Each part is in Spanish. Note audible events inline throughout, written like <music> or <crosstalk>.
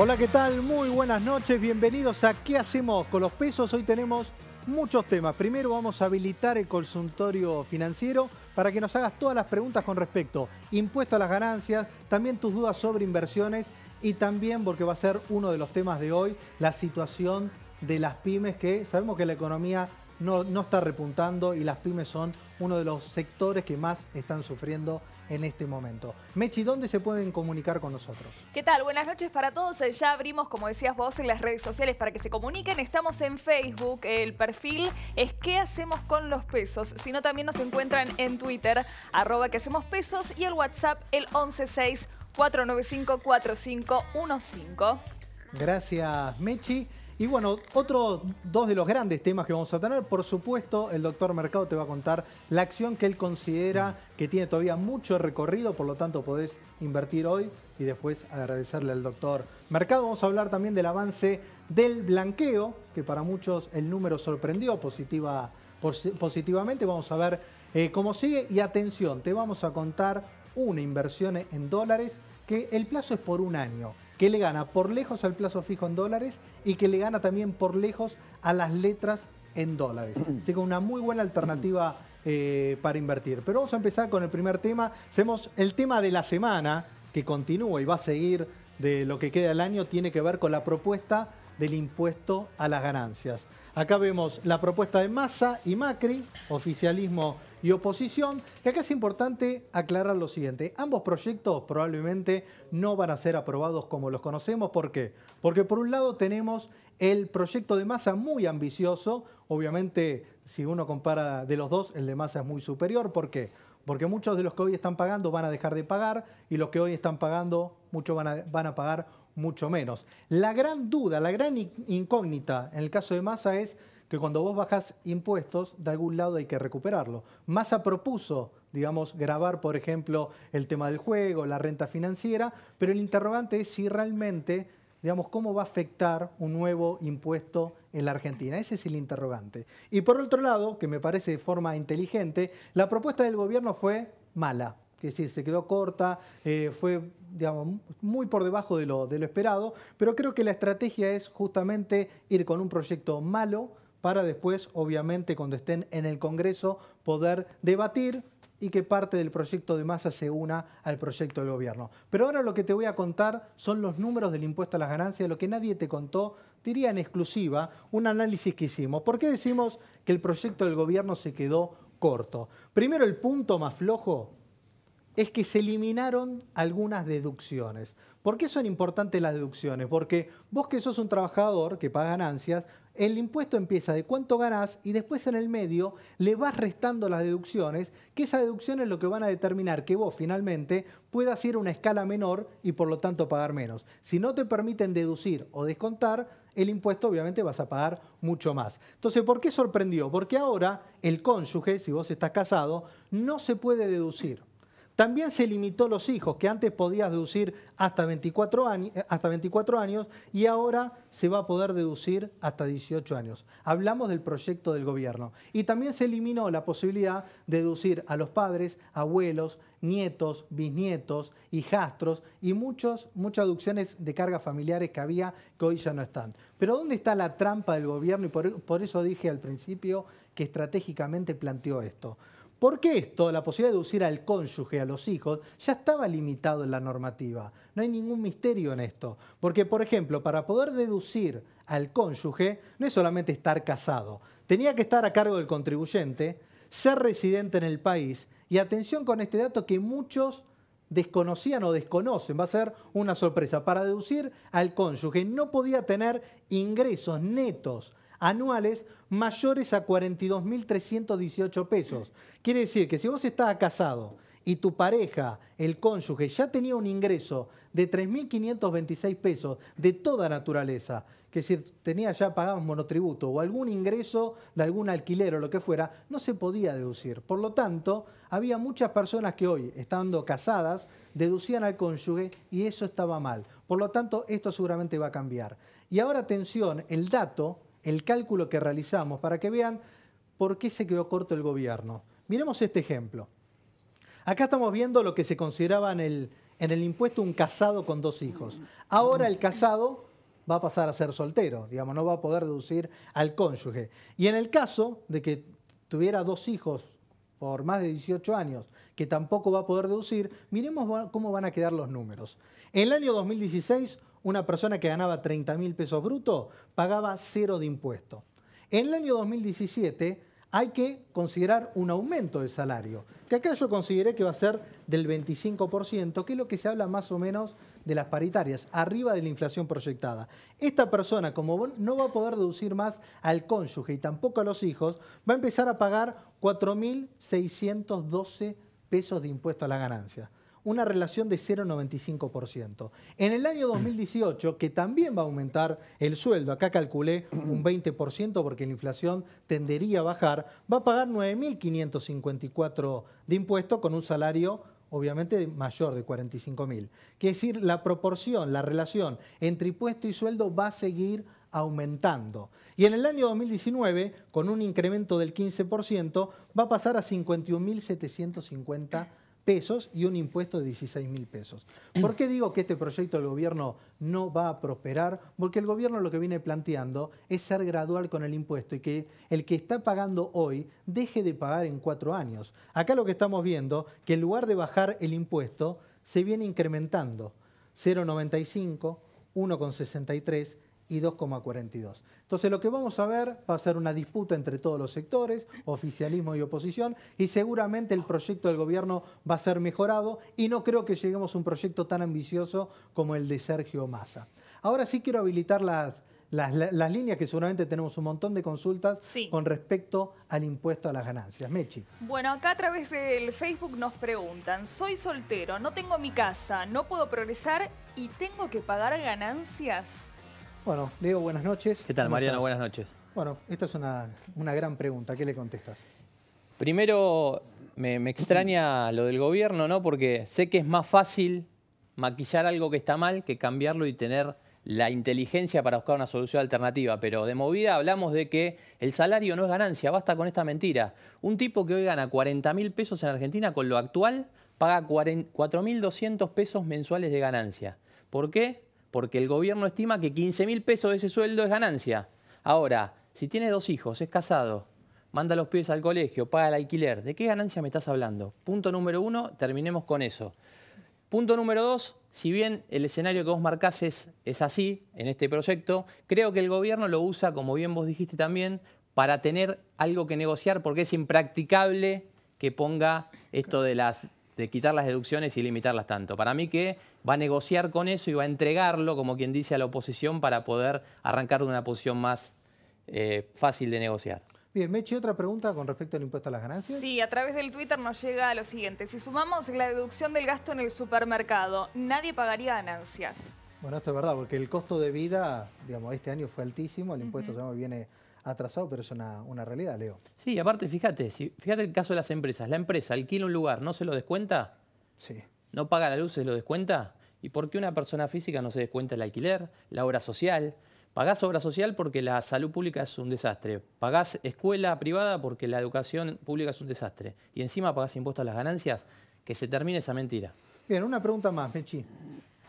Hola, ¿qué tal? Muy buenas noches, bienvenidos a ¿Qué hacemos con los pesos? Hoy tenemos muchos temas. Primero vamos a habilitar el consultorio financiero para que nos hagas todas las preguntas con respecto impuesto a las ganancias, también tus dudas sobre inversiones y también, porque va a ser uno de los temas de hoy, la situación de las pymes que sabemos que la economía no, no está repuntando y las pymes son uno de los sectores que más están sufriendo en este momento. Mechi, ¿dónde se pueden comunicar con nosotros? ¿Qué tal? Buenas noches para todos. Eh, ya abrimos, como decías vos, en las redes sociales para que se comuniquen. Estamos en Facebook. El perfil es ¿Qué hacemos con los pesos? Si no, también nos encuentran en Twitter, arroba que hacemos pesos y el WhatsApp el 116 495 4515. Gracias, Mechi. Y bueno, otros dos de los grandes temas que vamos a tener, por supuesto, el doctor Mercado te va a contar la acción que él considera que tiene todavía mucho recorrido, por lo tanto podés invertir hoy y después agradecerle al doctor Mercado. Vamos a hablar también del avance del blanqueo, que para muchos el número sorprendió positiva, positivamente. Vamos a ver eh, cómo sigue y atención, te vamos a contar una inversión en dólares que el plazo es por un año que le gana por lejos al plazo fijo en dólares y que le gana también por lejos a las letras en dólares. <clears throat> Así que una muy buena alternativa eh, para invertir. Pero vamos a empezar con el primer tema. Hacemos el tema de la semana, que continúa y va a seguir de lo que queda el año, tiene que ver con la propuesta del impuesto a las ganancias. Acá vemos la propuesta de Massa y Macri, oficialismo y oposición. Y acá es importante aclarar lo siguiente. Ambos proyectos probablemente no van a ser aprobados como los conocemos. ¿Por qué? Porque por un lado tenemos el proyecto de masa muy ambicioso. Obviamente, si uno compara de los dos, el de masa es muy superior. ¿Por qué? Porque muchos de los que hoy están pagando van a dejar de pagar y los que hoy están pagando, muchos van a, van a pagar mucho menos. La gran duda, la gran incógnita en el caso de Massa es que cuando vos bajas impuestos, de algún lado hay que recuperarlo. Massa propuso, digamos, grabar, por ejemplo, el tema del juego, la renta financiera, pero el interrogante es si realmente, digamos, cómo va a afectar un nuevo impuesto en la Argentina. Ese es el interrogante. Y por otro lado, que me parece de forma inteligente, la propuesta del gobierno fue mala, que decir, se quedó corta, eh, fue digamos, muy por debajo de lo, de lo esperado, pero creo que la estrategia es justamente ir con un proyecto malo para después, obviamente, cuando estén en el Congreso, poder debatir, y que parte del proyecto de masa se una al proyecto del gobierno. Pero ahora lo que te voy a contar son los números del impuesto a las ganancias, lo que nadie te contó, diría en exclusiva, un análisis que hicimos. ¿Por qué decimos que el proyecto del gobierno se quedó corto? Primero, el punto más flojo es que se eliminaron algunas deducciones. ¿Por qué son importantes las deducciones? Porque vos que sos un trabajador que paga ganancias, el impuesto empieza de cuánto ganás y después en el medio le vas restando las deducciones, que esas deducciones es lo que van a determinar que vos finalmente puedas ir a una escala menor y por lo tanto pagar menos. Si no te permiten deducir o descontar, el impuesto obviamente vas a pagar mucho más. Entonces, ¿por qué sorprendió? Porque ahora el cónyuge, si vos estás casado, no se puede deducir. También se limitó los hijos, que antes podías deducir hasta 24, eh, años, y ahora se va a poder deducir hasta 18 años. Hablamos del proyecto del gobierno. Y también se eliminó la posibilidad de deducir a los padres, abuelos, nietos, bisnietos, hijastros y muchos, muchas deducciones de cargas familiares que había que hoy ya no están. Pero ¿dónde está la trampa del gobierno? Y por eso dije al principio que estratégicamente planteó esto. ¿Por qué esto, la posibilidad de deducir al cónyuge, a los hijos, ya estaba limitado en la normativa. No hay ningún misterio en esto. Porque, por ejemplo, para poder deducir al cónyuge, no es solamente estar casado. Tenía que estar a cargo del contribuyente, ser residente en el país. Y atención con este dato que muchos desconocían o desconocen, va a ser una sorpresa. Para deducir al cónyuge no podía tener ingresos netos anuales mayores a 42.318 pesos. Quiere decir que si vos estabas casado y tu pareja, el cónyuge, ya tenía un ingreso de 3.526 pesos de toda naturaleza, que si tenía ya pagados monotributo o algún ingreso de algún alquiler o lo que fuera, no se podía deducir. Por lo tanto, había muchas personas que hoy, estando casadas, deducían al cónyuge y eso estaba mal. Por lo tanto, esto seguramente va a cambiar. Y ahora atención, el dato el cálculo que realizamos para que vean por qué se quedó corto el gobierno. Miremos este ejemplo. Acá estamos viendo lo que se consideraba en el, en el impuesto un casado con dos hijos. Ahora el casado va a pasar a ser soltero, digamos, no va a poder deducir al cónyuge. Y en el caso de que tuviera dos hijos por más de 18 años, que tampoco va a poder deducir, miremos cómo van a quedar los números. En el año 2016 una persona que ganaba 30 mil pesos brutos pagaba cero de impuesto. En el año 2017 hay que considerar un aumento del salario, que acá yo consideré que va a ser del 25%, que es lo que se habla más o menos de las paritarias, arriba de la inflación proyectada. Esta persona, como no va a poder deducir más al cónyuge y tampoco a los hijos, va a empezar a pagar 4.612 pesos de impuesto a la ganancia una relación de 0,95%. En el año 2018, que también va a aumentar el sueldo, acá calculé un 20% porque la inflación tendería a bajar, va a pagar 9.554 de impuesto con un salario obviamente mayor de 45.000. Quiere decir, la proporción, la relación entre impuesto y sueldo va a seguir aumentando. Y en el año 2019, con un incremento del 15%, va a pasar a 51.750 pesos y un impuesto de 16 mil pesos. Mm. ¿Por qué digo que este proyecto del gobierno no va a prosperar? Porque el gobierno lo que viene planteando es ser gradual con el impuesto y que el que está pagando hoy deje de pagar en cuatro años. Acá lo que estamos viendo, que en lugar de bajar el impuesto, se viene incrementando 0,95, 1,63, y 2,42. Entonces lo que vamos a ver va a ser una disputa entre todos los sectores, oficialismo y oposición, y seguramente el proyecto del gobierno va a ser mejorado y no creo que lleguemos a un proyecto tan ambicioso como el de Sergio Massa. Ahora sí quiero habilitar las, líneas que seguramente tenemos un montón de consultas con respecto al impuesto a las ganancias. Mechi. Bueno, acá a través del Facebook nos preguntan, soy soltero, no tengo mi casa, no puedo progresar y tengo que pagar ganancias. Bueno, Leo, buenas noches. ¿Qué tal, Mariana? Buenas noches. Bueno, esta es una, gran pregunta. ¿Qué le contestas? Primero, me, me extraña lo del gobierno, ¿no? Porque sé que es más fácil maquillar algo que está mal que cambiarlo y tener la inteligencia para buscar una solución alternativa, pero de movida hablamos de que el salario no es ganancia, basta con esta mentira. Un tipo que hoy gana 40 mil pesos en Argentina con lo actual paga 4.200 pesos mensuales de ganancia. ¿Por qué? porque el gobierno estima que 15 mil pesos de ese sueldo es ganancia. Ahora, si tiene dos hijos, es casado, manda los pies al colegio, paga el alquiler, ¿de qué ganancia me estás hablando? Punto número uno, terminemos con eso. Punto número dos, si bien el escenario que vos marcás es, es así en este proyecto, creo que el gobierno lo usa, como bien vos dijiste también, para tener algo que negociar porque es impracticable que ponga esto de las de quitar las deducciones y limitarlas tanto. Para mí que va a negociar con eso y va a entregarlo, como quien dice, a la oposición para poder arrancar de una posición más eh, fácil de negociar. Bien, Mechi, otra pregunta con respecto al impuesto a las ganancias. Sí, a través del Twitter nos llega lo siguiente. Si sumamos la deducción del gasto en el supermercado, nadie pagaría ganancias. Bueno, esto es verdad, porque el costo de vida, digamos, este año fue altísimo, el impuesto uh viene atrasado, pero es una, realidad, Leo. Sí, aparte, fíjate, si, fíjate el caso de las empresas. La empresa alquila un lugar, ¿no se lo descuenta? Sí. ¿No paga la luz, se lo descuenta? ¿Y por qué una persona física no se descuenta el alquiler, la obra social? Pagás obra social porque la salud pública es un desastre. Pagás escuela privada porque la educación pública es un desastre. Y encima pagás impuestos a las ganancias, que se termine esa mentira. Bien, una pregunta más, Mechi.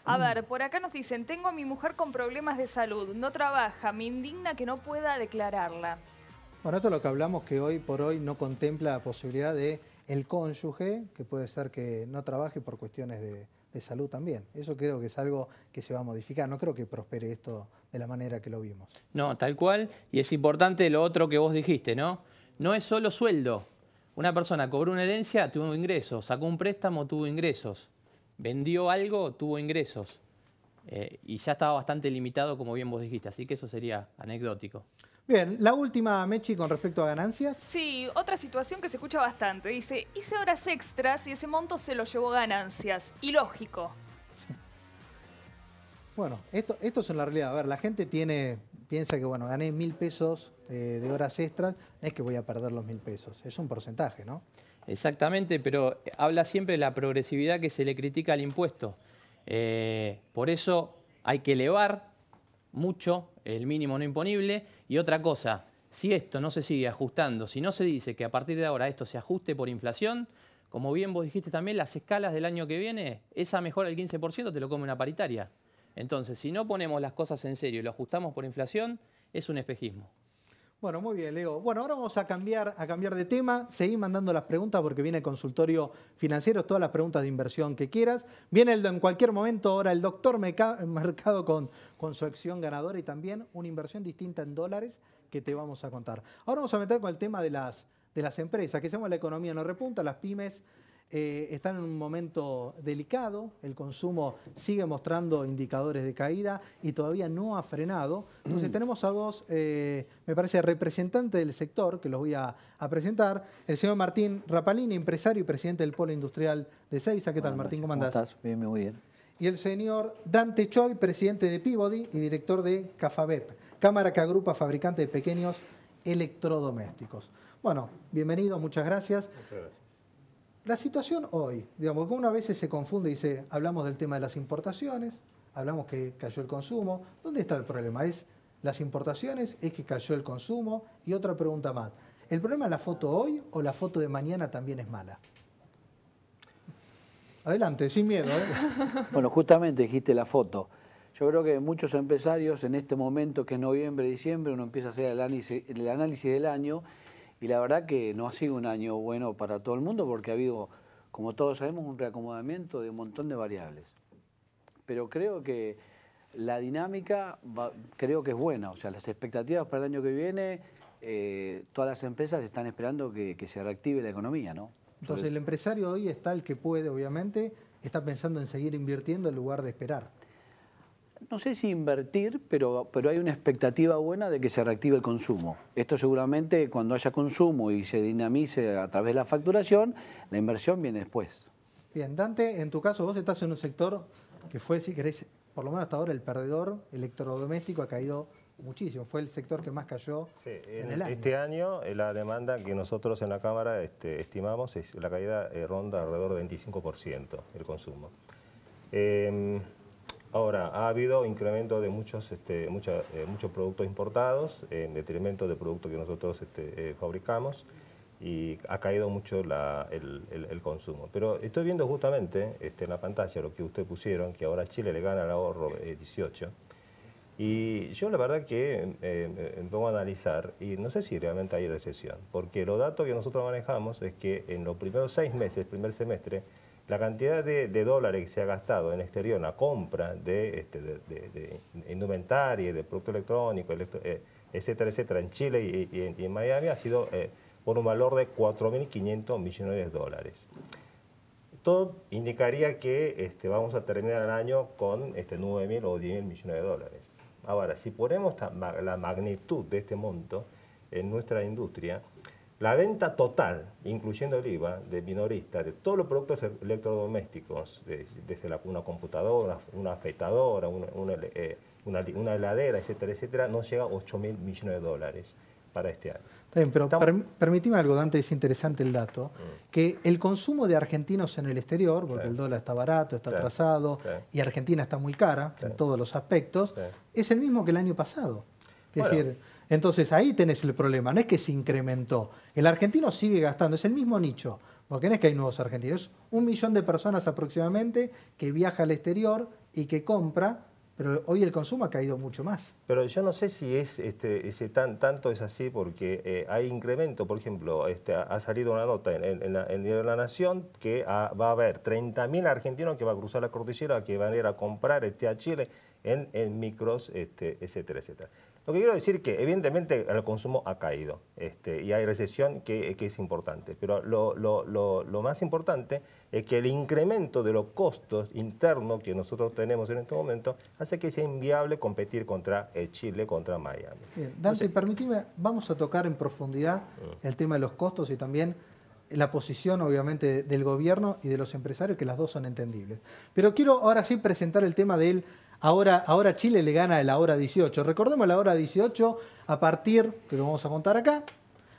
A mm. ver, por acá nos dicen, tengo a mi mujer con problemas de salud, no trabaja, me indigna que no pueda declararla. Bueno, esto es lo que hablamos que hoy por hoy no contempla la posibilidad de el cónyuge, que puede ser que no trabaje por cuestiones de, de salud también. Eso creo que es algo que se va a modificar. No creo que prospere esto de la manera que lo vimos. No, tal cual. Y es importante lo otro que vos dijiste, ¿no? No es solo sueldo. Una persona cobró una herencia, tuvo ingresos, sacó un préstamo, tuvo ingresos vendió algo, tuvo ingresos. Eh, y ya estaba bastante limitado, como bien vos dijiste, así que eso sería anecdótico. Bien, la última, Mechi, con respecto a ganancias. Sí, otra situación que se escucha bastante. Dice, hice horas extras y ese monto se lo llevó ganancias. Ilógico. Bueno, esto, esto es en la realidad. A ver, la gente tiene, piensa que, bueno, gané mil pesos eh, de horas extras, es que voy a perder los mil pesos, es un porcentaje, ¿no? Exactamente, pero habla siempre de la progresividad que se le critica al impuesto. Eh, por eso hay que elevar mucho el mínimo no imponible. Y otra cosa, si esto no se sigue ajustando, si no se dice que a partir de ahora esto se ajuste por inflación, como bien vos dijiste también, las escalas del año que viene, esa mejora del 15% te lo come una paritaria. Entonces, si no ponemos las cosas en serio y lo ajustamos por inflación, es un espejismo. Bueno, muy bien, Leo. Bueno, ahora vamos a cambiar, a cambiar de tema. Seguí mandando las preguntas porque viene el consultorio financiero, todas las preguntas de inversión que quieras. Viene en cualquier momento ahora el doctor Mercado con, con su acción ganadora y también una inversión distinta en dólares que te vamos a contar. Ahora vamos a meter con el tema de las, de las empresas, que llama la economía no repunta, las pymes eh, están en un momento delicado, el consumo sigue mostrando indicadores de caída y todavía no ha frenado. Entonces <clears throat> tenemos a dos, eh, me parece, representantes del sector, que los voy a, presentar, el señor Martín Rapalini, empresario y presidente del Polo Industrial de Seiza. ¿Qué tal, Martín? ¿Cómo andás? ¿Cómo estás? Bien, muy bien. Y el señor Dante Choi, presidente de Peabody y director de Cafabep, cámara que agrupa fabricantes de pequeños electrodomésticos. Bueno, bienvenido, muchas gracias. Muchas gracias. La situación hoy, digamos, que una vez se confunde y dice, hablamos del tema de las importaciones, hablamos que cayó el consumo, ¿dónde está el problema? ¿Es las importaciones? ¿Es que cayó el consumo? Y otra pregunta más, ¿el problema es la foto hoy o la foto de mañana también es mala? Adelante, sin miedo. ¿eh? <laughs> Bueno, justamente dijiste la foto. Yo creo que muchos empresarios en este momento, que es noviembre, diciembre, uno empieza a hacer el análisis del año y la verdad que no ha sido un año bueno para todo el mundo porque ha habido, como todos sabemos, un reacomodamiento de un montón de variables. Pero creo que la dinámica creo que es buena, o sea, las expectativas para el año que viene, eh, todas las empresas están esperando que, se reactive la economía, ¿no? Entonces el empresario hoy está el que puede, obviamente, está pensando en seguir invirtiendo en lugar de esperar no sé si invertir, pero, pero hay una expectativa buena de que se reactive el consumo. Esto seguramente cuando haya consumo y se dinamice a través de la facturación, la inversión viene después. Bien, Dante, en tu caso vos estás en un sector que fue, si querés, por lo menos hasta ahora el perdedor, electrodoméstico ha caído muchísimo, fue el sector que más cayó en el año. Este año eh, la demanda que nosotros en la Cámara este, estimamos es la caída eh, ronda alrededor del 25% el consumo. Em, Ahora, ha habido incremento de muchos, este, eh, productos importados en detrimento de productos que nosotros este, eh, fabricamos y ha caído mucho el, consumo. Pero estoy viendo justamente este, en la pantalla lo que ustedes pusieron, que ahora Chile le gana el ahorro 18. Eh, y yo la verdad que eh, a analizar, y no sé si realmente hay recesión, porque los datos que nosotros manejamos es que en los primeros seis meses, primer semestre, la cantidad de, dólares que se ha gastado en exterior en la compra de, este, de, indumentaria, de producto electrónico, eh, etcétera, etcétera, en Chile y, en, Miami ha sido eh, por un valor de 4.500 millones de dólares. Todo indicaría que este, vamos a terminar el año con este, 9.000 o 10.000 millones de dólares. Ahora, si ponemos la magnitud de este monto en nuestra industria, la venta total, incluyendo el IVA, de minoristas, de todos los productos electrodomésticos, desde una computadora, una afeitadora, una, eh, heladera, etcétera, etcétera, no llega a 8 mil millones de dólares para este año. Está pero algo, Dante, es interesante el dato, mm. que el consumo de argentinos en el exterior, porque el dólar está barato, está atrasado, y Argentina está muy cara en todos los aspectos, es el mismo que el año pasado. Es decir entonces ahí tenés el problema, no es que se incrementó. El argentino sigue gastando, es el mismo nicho, porque no es que hay nuevos argentinos, es un millón de personas aproximadamente que viaja al exterior y que compra, pero hoy el consumo ha caído mucho más. Pero yo no sé si es este, ese tan, tanto es así porque eh, hay incremento, por ejemplo, este, ha salido una nota en, en, la, la, Nación que ah, va a haber 30.000 argentinos que van a cruzar la cordillera, que van a ir a comprar este, a Chile en, en micros, este, etcétera, etcétera. Lo que quiero decir es que evidentemente el consumo ha caído este, y hay recesión que, que es importante, pero lo, lo, lo, más importante es que el incremento de los costos internos que nosotros tenemos en este momento hace que sea inviable competir contra el eh, Chile, contra Miami. Bien, Dante, Entonces, vamos a tocar en profundidad mm. el tema de los costos y también la posición obviamente del gobierno y de los empresarios, que las dos son entendibles. Pero quiero ahora sí presentar el tema del Ahora, ahora Chile le gana el hora 18. Recordemos la hora 18 a partir, que lo vamos a contar acá,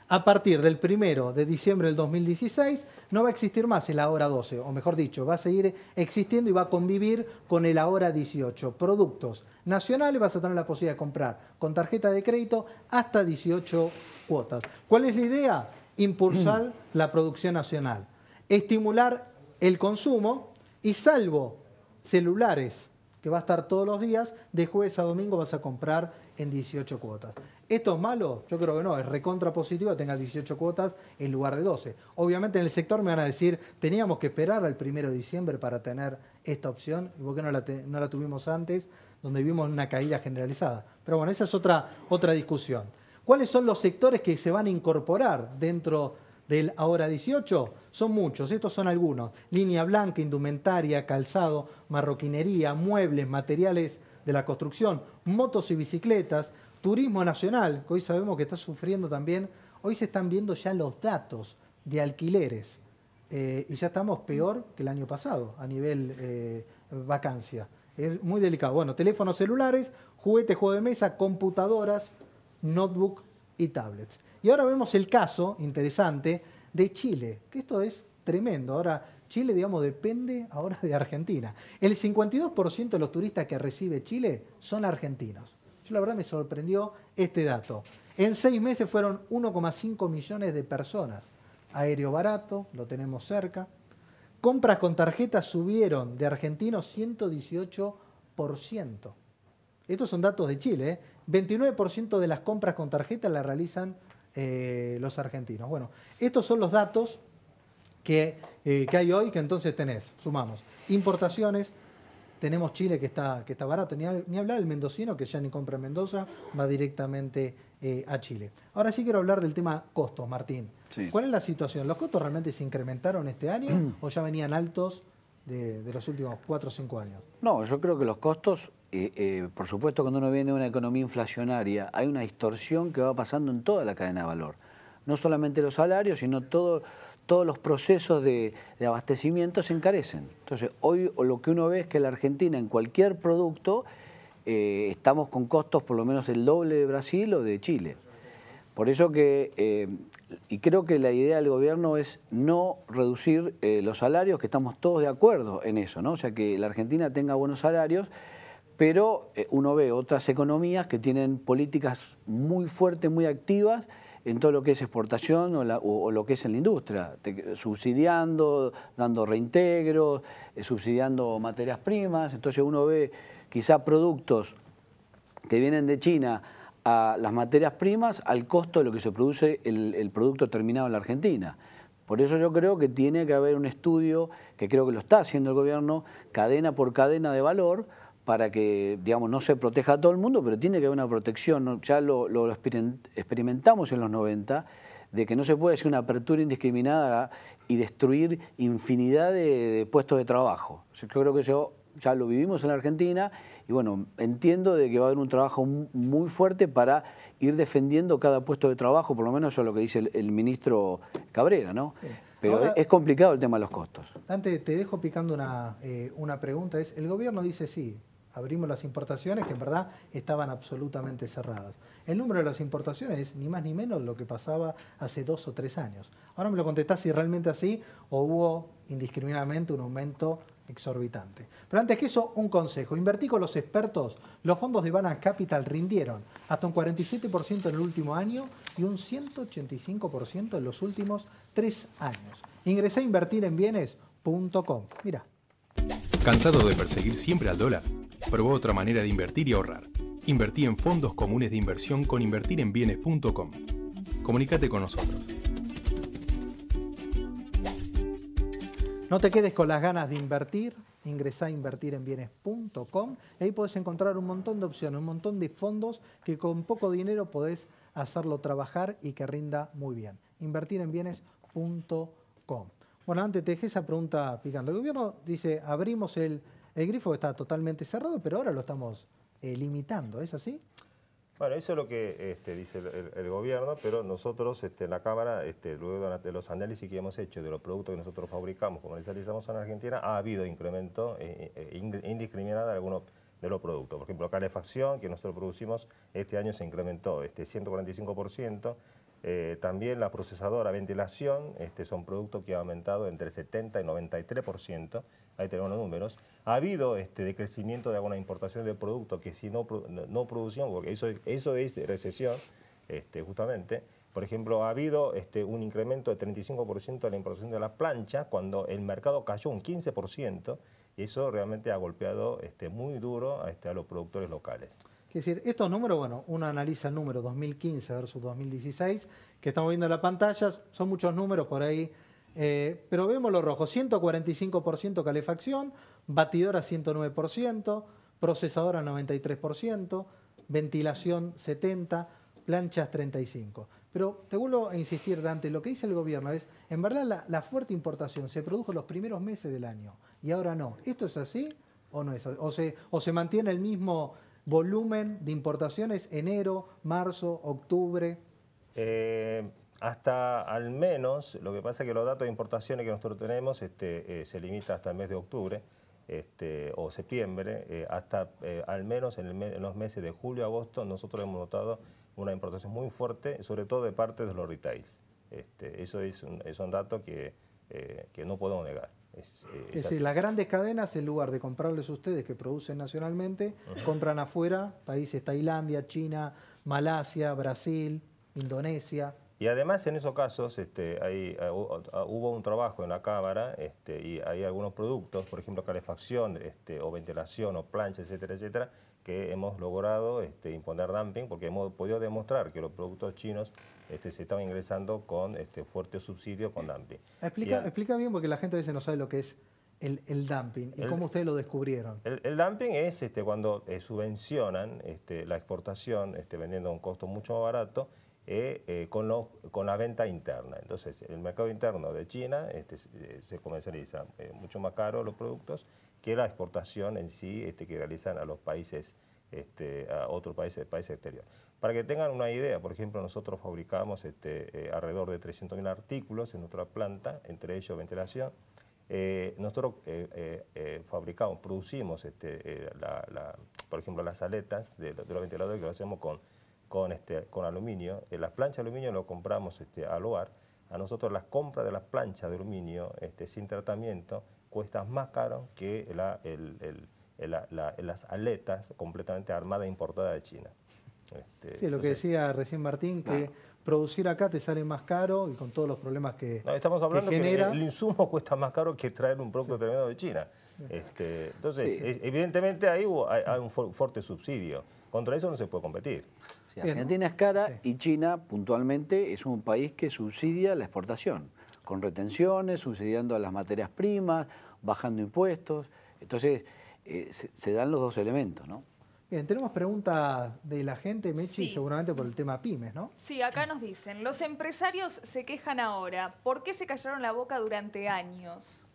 a partir del primero de diciembre del 2016 no va a existir más el ahora 12, o mejor dicho, va a seguir existiendo y va a convivir con el ahora 18. Productos nacionales vas a tener la posibilidad de comprar con tarjeta de crédito hasta 18 cuotas. ¿Cuál es la idea? Impulsar <clears throat> la producción nacional, estimular el consumo y salvo celulares que va a estar todos los días, de jueves a domingo vas a comprar en 18 cuotas. ¿Esto es malo? Yo creo que no, es recontra positivo tenga 18 cuotas en lugar de 12. Obviamente en el sector me van a decir, teníamos que esperar al 1 de diciembre para tener esta opción, y por qué no la, no la tuvimos antes, donde vimos una caída generalizada. Pero bueno, esa es otra, otra discusión. ¿Cuáles son los sectores que se van a incorporar dentro del Ahora 18 son muchos, estos son algunos. Línea blanca, indumentaria, calzado, marroquinería, muebles, materiales de la construcción, motos y bicicletas, turismo nacional, que hoy sabemos que está sufriendo también. Hoy se están viendo ya los datos de alquileres eh, y ya estamos peor que el año pasado a nivel eh, vacancia. Es muy delicado. Bueno, teléfonos celulares, juguetes, juego de mesa, computadoras, notebook y tablets. Y ahora vemos el caso interesante de Chile, que esto es tremendo. Ahora, Chile, digamos, depende ahora de Argentina. El 52% de los turistas que recibe Chile son argentinos. Yo la verdad me sorprendió este dato. En seis meses fueron 1,5 millones de personas. Aéreo barato, lo tenemos cerca. Compras con tarjetas subieron de argentinos 118%. Estos son datos de Chile. 29% ¿eh? de las compras con tarjeta las realizan eh, los argentinos. Bueno, estos son los datos que, eh, que, hay hoy que entonces tenés, sumamos. Importaciones, tenemos Chile que está, que está barato, ni, hablar del mendocino que ya ni compra en Mendoza, va directamente eh, a Chile. Ahora sí quiero hablar del tema costos, Martín. ¿Cuál es la situación? ¿Los costos realmente se incrementaron este año <clears throat> o ya venían altos de, de los últimos 4 o 5 años? No, yo creo que los costos eh, eh, por supuesto, cuando uno viene de una economía inflacionaria, hay una distorsión que va pasando en toda la cadena de valor. No solamente los salarios, sino todo, todos los procesos de, abastecimiento se encarecen. Entonces, hoy lo que uno ve es que la Argentina, en cualquier producto, eh, estamos con costos por lo menos el doble de Brasil o de Chile. Por eso que, y creo que la idea del gobierno es no reducir los salarios, que estamos todos de acuerdo en eso, ¿no? O sea, que la Argentina tenga buenos salarios pero eh, uno ve otras economías que tienen políticas muy fuertes, muy activas en todo lo que es exportación o, lo que es en la industria, subsidiando, dando reintegros, eh, subsidiando materias primas, entonces uno ve quizá productos que vienen de China a las materias primas al costo de lo que se produce el producto terminado en la Argentina. Por eso yo creo que tiene que haber un estudio, que creo que lo está haciendo el gobierno, cadena por cadena de valor, para que, digamos, no se proteja a todo el mundo, pero tiene que haber una protección. Ya lo, experimentamos en los 90, de que no se puede hacer una apertura indiscriminada y destruir infinidad de, puestos de trabajo. Yo creo que eso ya lo vivimos en la Argentina y bueno, entiendo de que va a haber un trabajo muy fuerte para ir defendiendo cada puesto de trabajo, por lo menos eso es lo que dice el, ministro Cabrera, ¿no? Pero es complicado el tema de los costos. Dante, te dejo picando una, eh, una pregunta. Es, el gobierno dice sí, abrimos las importaciones que en verdad estaban absolutamente cerradas. El número de las importaciones es ni más ni menos lo que pasaba hace dos o tres años. Ahora me lo contestás si realmente así o hubo indiscriminadamente un aumento exorbitante. Pero antes que eso, un consejo. Invertí con los expertos. Los fondos de Balance Capital rindieron hasta un 47% en el último año y un 185% en los últimos tres años. Ingresé a invertir en bienes.com. Mirá. ¿Cansado de perseguir siempre al dólar? Probó otra manera de invertir y ahorrar. Invertí en fondos comunes de inversión con invertirenbienes.com. Comunícate con nosotros. No te quedes con las ganas de invertir. Ingresá a invertirenbienes.com y ahí podés encontrar un montón de opciones, un montón de fondos que con poco dinero podés hacerlo trabajar y que rinda muy bien. Invertirenbienes.com. Bueno, antes te dejé esa pregunta picando. El gobierno dice, abrimos el el grifo está totalmente cerrado, pero ahora lo estamos eh, limitando, ¿es así? Bueno, eso es lo que este, dice el, gobierno, pero nosotros este, en la Cámara, este, luego de los análisis que hemos hecho de los productos que nosotros fabricamos, como realizamos en Argentina, ha habido incremento eh, eh, indiscriminado de algunos de los productos. Por ejemplo, calefacción, que nosotros producimos este año se incrementó este 145%, eh, también la procesadora, ventilación, este, son productos que han aumentado entre 70 y 93%, ahí tenemos los números. Ha habido este, decrecimiento de algunas importaciones de productos que si no, no porque eso, es recesión, este, justamente. Por ejemplo, ha habido este, un incremento de 35% de la importación de las planchas cuando el mercado cayó un 15% y eso realmente ha golpeado este, muy duro este, a los productores locales. Es decir, estos números, bueno, uno analiza el número 2015 versus 2016, que estamos viendo en la pantalla, son muchos números por ahí, eh, pero vemos lo rojo, 145% calefacción, batidora 109%, procesadora 93%, ventilación 70%, planchas 35%. Pero te vuelvo a insistir, Dante, lo que dice el gobierno es, en verdad la, fuerte importación se produjo los primeros meses del año y ahora no. ¿Esto es así o no es así? ¿O se, o se mantiene el mismo volumen de importaciones enero, marzo, octubre? Eh, hasta al menos, lo que pasa es que los datos de importaciones que nosotros tenemos este, eh, se limita hasta el mes de octubre este, o septiembre, eh, hasta al menos en, los meses de julio, agosto, nosotros hemos notado una importación muy fuerte, sobre todo de parte de los retails. Este, eso es un, dato que, que no podemos negar. Eh, es, decir, las grandes cadenas, en lugar de comprarles ustedes que producen nacionalmente, compran afuera, países Tailandia, China, Malasia, Brasil, Indonesia. Y además en esos casos este, eh, ah, hubo un trabajo en la Cámara este, y hay algunos productos, por ejemplo calefacción este, o ventilación o plancha, etcétera, etcétera, que hemos logrado este, imponer dumping porque hemos podido demostrar que los productos chinos se estaban ingresando con este, fuerte subsidio con dumping. Explica, bien porque la gente a veces no sabe lo que es el, dumping y cómo ustedes lo descubrieron. El, dumping es cuando eh, subvencionan la exportación vendiendo a un costo mucho más barato eh, eh, con, con, la venta interna. Entonces, el mercado interno de China este, eh, se comercializa mucho más caro los productos que la exportación en sí este, que realizan a los países, este, a otros países, países exteriores. Para que tengan una idea, por ejemplo, nosotros fabricamos este, alrededor de 300.000 artículos en nuestra planta, entre ellos ventilación. nosotros fabricamos, producimos, este, la, la, por ejemplo, las aletas de los ventiladores que lo hacemos con con, este, con aluminio. Eh, las planchas de aluminio lo compramos este, al hogar. A nosotros las compras de las planchas de aluminio este, sin tratamiento cuestan más caro que la, el, el las aletas completamente armadas e importadas de China. Este, sí, lo que decía recién Martín, que producir acá te sale más caro y con todos los problemas que generan Estamos hablando que, genera... el, insumo <laughs> cuesta más caro que traer un producto determinado terminado de China. Este, entonces, evidentemente ahí hay, un fuerte subsidio. Contra eso no se puede competir. Argentina es cara y China puntualmente es un país que subsidia la exportación, con retenciones, subsidiando a las materias primas, bajando impuestos. Entonces, eh, se, dan los dos elementos, ¿no? Bien, tenemos preguntas de la gente, Mechi, seguramente por el tema pymes, ¿no? Sí, acá nos dicen, los empresarios se quejan ahora, ¿por qué se callaron la boca durante años?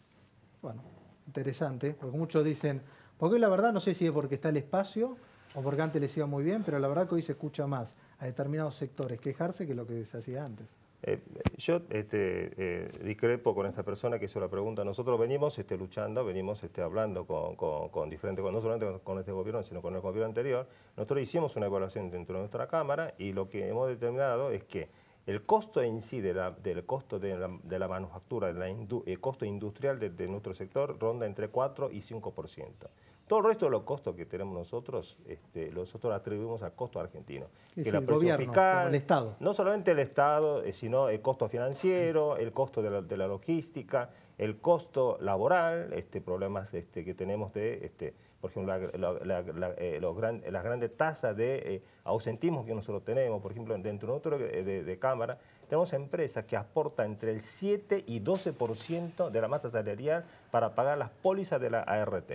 Bueno, interesante, porque muchos dicen, porque la verdad no sé si es porque está el espacio o porque antes les iba muy bien, pero la verdad que hoy se escucha más a determinados sectores quejarse que lo que se hacía antes. Eh, yo este, eh, discrepo con esta persona que hizo la pregunta. Nosotros venimos este, luchando, venimos este, hablando con, diferentes, no solamente con este gobierno, sino con el gobierno anterior. Nosotros hicimos una evaluación dentro de nuestra Cámara y lo que hemos determinado es que el costo en sí del costo de la, manufactura, de el costo industrial de, nuestro sector ronda entre 4 y 5%. Todo el resto de los costos que tenemos nosotros, este, nosotros atribuimos al costo argentino. Que la el gobierno, fiscal, el Estado. No solamente el Estado, eh, sino el costo financiero, el costo de la, logística, el costo laboral, este, problemas este, que tenemos de, este, por ejemplo, la, eh, las grandes tasas de eh, ausentismo que nosotros tenemos. Por ejemplo, dentro de nosotros de Cámara tenemos empresas que aportan entre el 7 y 12% de la masa salarial para pagar las pólizas de la ART.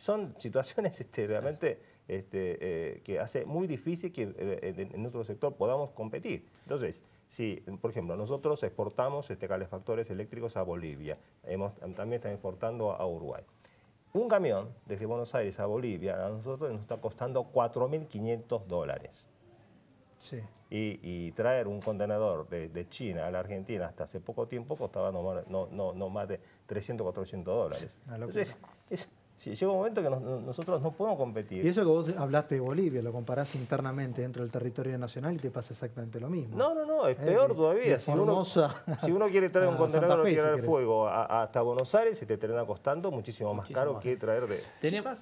Son situaciones <laughs> este, realmente este, eh, que hace muy difícil que eh, en nuestro sector podamos competir. Entonces, si, por ejemplo, nosotros exportamos este, calefactores eléctricos a Bolivia, hemos, también estamos exportando a Uruguay. Un camión desde Buenos Aires a Bolivia a nosotros nos está costando 4.500 dólares. Sí. Y, traer un contenedor de, China a la Argentina hasta hace poco tiempo costaba no, más de 300, 400 dólares. Entonces, llega un momento que nosotros no podemos competir. Y eso que vos hablaste de Bolivia, lo comparás internamente dentro del territorio nacional y te pasa exactamente lo mismo. No, no, no, es eh, peor todavía. Si uno, <laughs> si uno, quiere traer un contenedor a tirar el fuego hasta Buenos Aires, y te termina costando muchísimo, más caro que traer de...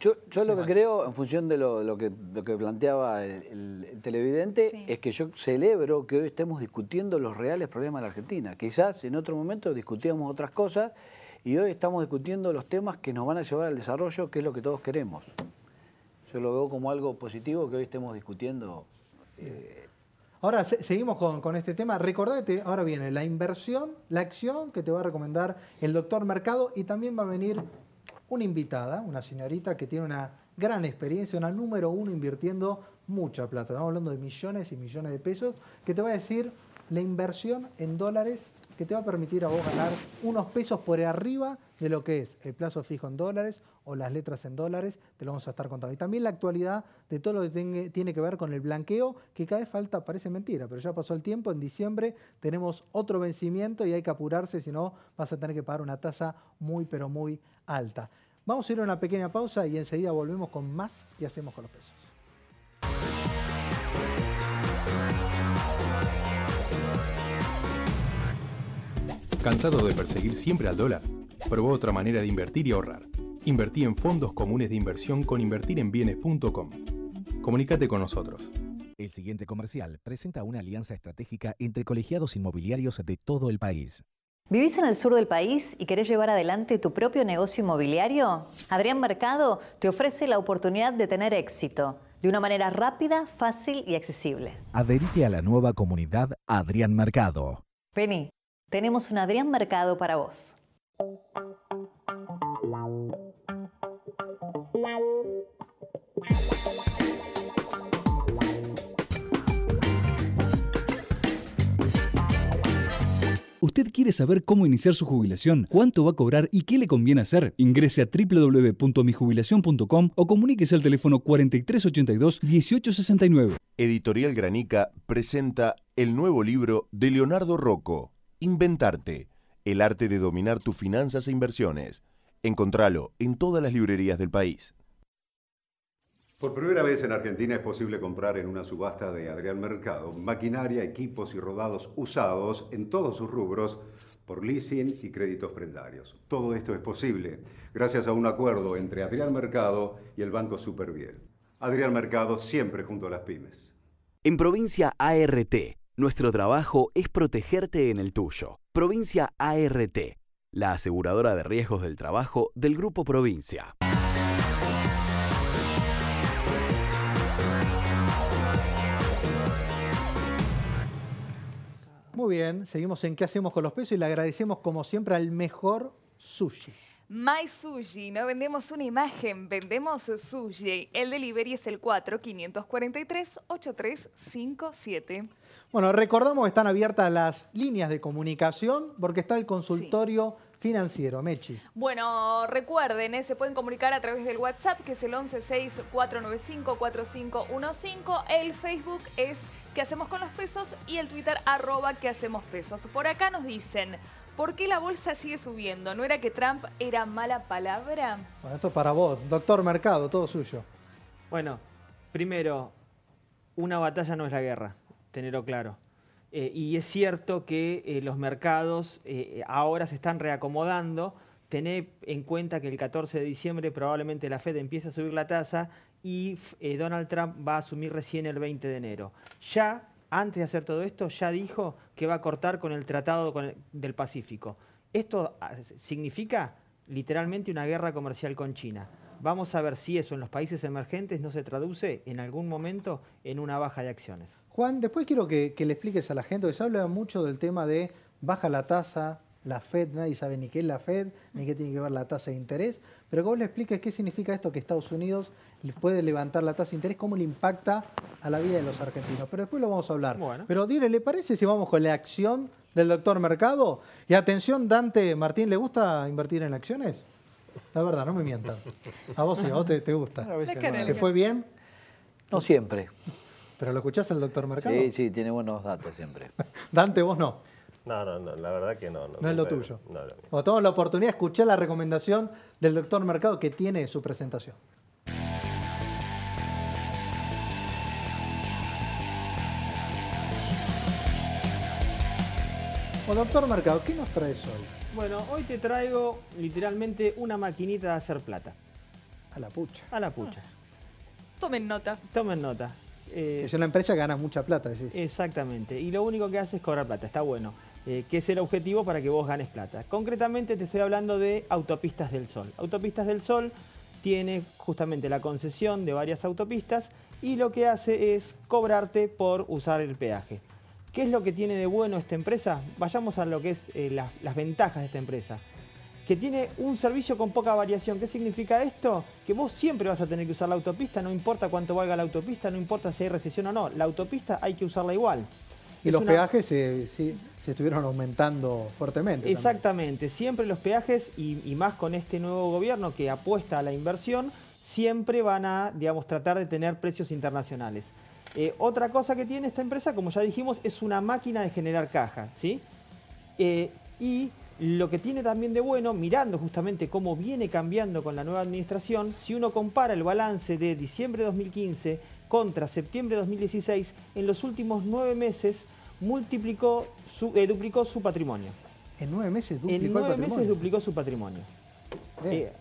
Yo, yo lo que creo, en función de lo, lo, que, planteaba el, televidente, es que yo celebro que hoy estemos discutiendo los reales problemas de la Argentina. Quizás en otro momento discutíamos otras cosas y hoy estamos discutiendo los temas que nos van a llevar al desarrollo, que es lo que todos queremos. Yo lo veo como algo positivo que hoy estemos discutiendo. Eh, ahora seguimos con, con, este tema. Recordate, ahora viene la inversión, la acción que te va a recomendar el doctor Mercado y también va a venir una invitada, una señorita que tiene una gran experiencia, una número uno invirtiendo mucha plata. Estamos hablando de millones y millones de pesos, que te va a decir la inversión en dólares que te va a permitir a vos ganar unos pesos por arriba de lo que es el plazo fijo en dólares o las letras en dólares, te lo vamos a estar contando. Y también la actualidad de todo lo que tiene que ver con el blanqueo, que cada vez falta, parece mentira, pero ya pasó el tiempo, en diciembre tenemos otro vencimiento y hay que apurarse, si no vas a tener que pagar una tasa muy, pero muy alta. Vamos a ir a una pequeña pausa y enseguida volvemos con más y hacemos con los pesos. Cansado de perseguir siempre al dólar, probó otra manera de invertir y ahorrar. Invertí en fondos comunes de inversión con invertirenbienes.com. Comunícate con nosotros. El siguiente comercial presenta una alianza estratégica entre colegiados inmobiliarios de todo el país. ¿Vivís en el sur del país y querés llevar adelante tu propio negocio inmobiliario? Adrián Mercado te ofrece la oportunidad de tener éxito de una manera rápida, fácil y accesible. Adherite a la nueva comunidad Adrián Mercado. Vení, tenemos un Adrián Mercado para vos. ¿Usted quiere saber cómo iniciar su jubilación, cuánto va a cobrar y qué le conviene hacer? Ingrese a www.mijubilación.com o comuníquese al teléfono 4382-1869. Editorial Granica presenta el nuevo libro de Leonardo Rocco, Inventarte, el arte de dominar tus finanzas e inversiones. Encontralo en todas las librerías del país. Por primera vez en Argentina es posible comprar en una subasta de Adrián Mercado maquinaria, equipos y rodados usados en todos sus rubros por leasing y créditos prendarios. Todo esto es posible gracias a un acuerdo entre Adrián Mercado y el Banco Superviel. Adrián Mercado siempre junto a las pymes. En provincia ART nuestro trabajo es protegerte en el tuyo. Provincia ART, la aseguradora de riesgos del trabajo del Grupo Provincia. Muy bien, seguimos en qué hacemos con los pesos y le agradecemos como siempre al mejor sushi. My no vendemos una imagen, vendemos sushi. El delivery es el 4-543-8357. Bueno, recordamos que están abiertas las líneas de comunicación porque está el consultorio financiero, Mechi. Bueno, recuerden, ¿eh? se pueden comunicar a través del WhatsApp, que es el 116-495-4515. El Facebook es que hacemos con los pesos? Y el Twitter, arroba que hacemos pesos? Por acá nos dicen, ¿Por qué la bolsa sigue subiendo? ¿No era que Trump era mala palabra? Bueno, esto es para vos, doctor Mercado, todo suyo. Bueno, primero, una batalla no es la guerra, tenerlo claro. Eh, y es cierto que eh, los mercados eh, ahora se están reacomodando. Tened en cuenta que el 14 de diciembre probablemente la Fed empiece a subir la tasa y Donald Trump va a asumir recién el 20 de enero. Ya antes de hacer todo esto, ya dijo que va a cortar con el Tratado del Pacífico. Esto ah, significa literalmente una guerra comercial con China. Vamos a ver si eso en los países emergentes no se traduce en algún momento en una baja de acciones. Juan, después quiero que, le expliques a la gente, porque se habla mucho del tema de baja la tasa, la Fed, nadie sabe ni qué es la Fed, ni qué tiene que ver la tasa de interés, pero que vos le expliques qué significa esto que Estados Unidos puede levantar la tasa de interés, cómo le impacta a la vida de los argentinos. Pero después lo vamos a hablar. Pero dile, ¿le parece si vamos con la acción del doctor Mercado? Y atención, Dante Martín, ¿le gusta invertir en acciones? La verdad, no me mientan. A vos sí, a vos te, gusta. ¿Te fue bien? No siempre. ¿Pero lo escuchás al doctor Mercado? Sí, sí, tiene buenos datos siempre. <laughs> Dante, vos no. No, no, no, la verdad que no. No, es lo tuyo. No, no, la oportunidad, de escuchar la recomendación del doctor Mercado que tiene su presentación. Hola doctor Mercado, ¿qué nos traes hoy? Bueno, hoy te traigo literalmente una maquinita de hacer plata. A la pucha. A la pucha. Ah, tomen nota. Tomen nota. Eh, es una empresa que ganas mucha plata, decís. Exactamente. Y lo único que hace es cobrar plata. Está bueno. ¿Qué eh, que es el objetivo para que vos ganes plata. Concretamente te estoy hablando de Autopistas del Sol. Autopistas del Sol tiene justamente la concesión de varias autopistas y lo que hace es cobrarte por usar el peaje. ¿Qué es lo que tiene de bueno esta empresa? Vayamos a lo que es eh, las ventajas de esta empresa. Que tiene un servicio con poca variación. ¿Qué significa esto? Que vos siempre vas a tener que usar la autopista, no importa cuánto valga la autopista, no importa si hay recesión o no. La autopista hay que usarla igual. Y los peajes se, estuvieron aumentando fuertemente. Exactamente, siempre los peajes y, más con este nuevo gobierno que apuesta a la inversión, siempre van a, digamos, tratar de tener precios internacionales. Eh, otra cosa que tiene esta empresa, como ya dijimos, es una máquina de generar caja, ¿sí? Eh, y lo que tiene también de bueno, mirando justamente cómo viene cambiando con la nueva administración, si uno compara el balance de diciembre de 2015 contra septiembre de 2016, en los últimos nueve meses multiplicó eh, duplicó su patrimonio. En nueve meses duplicó meses duplicó su patrimonio.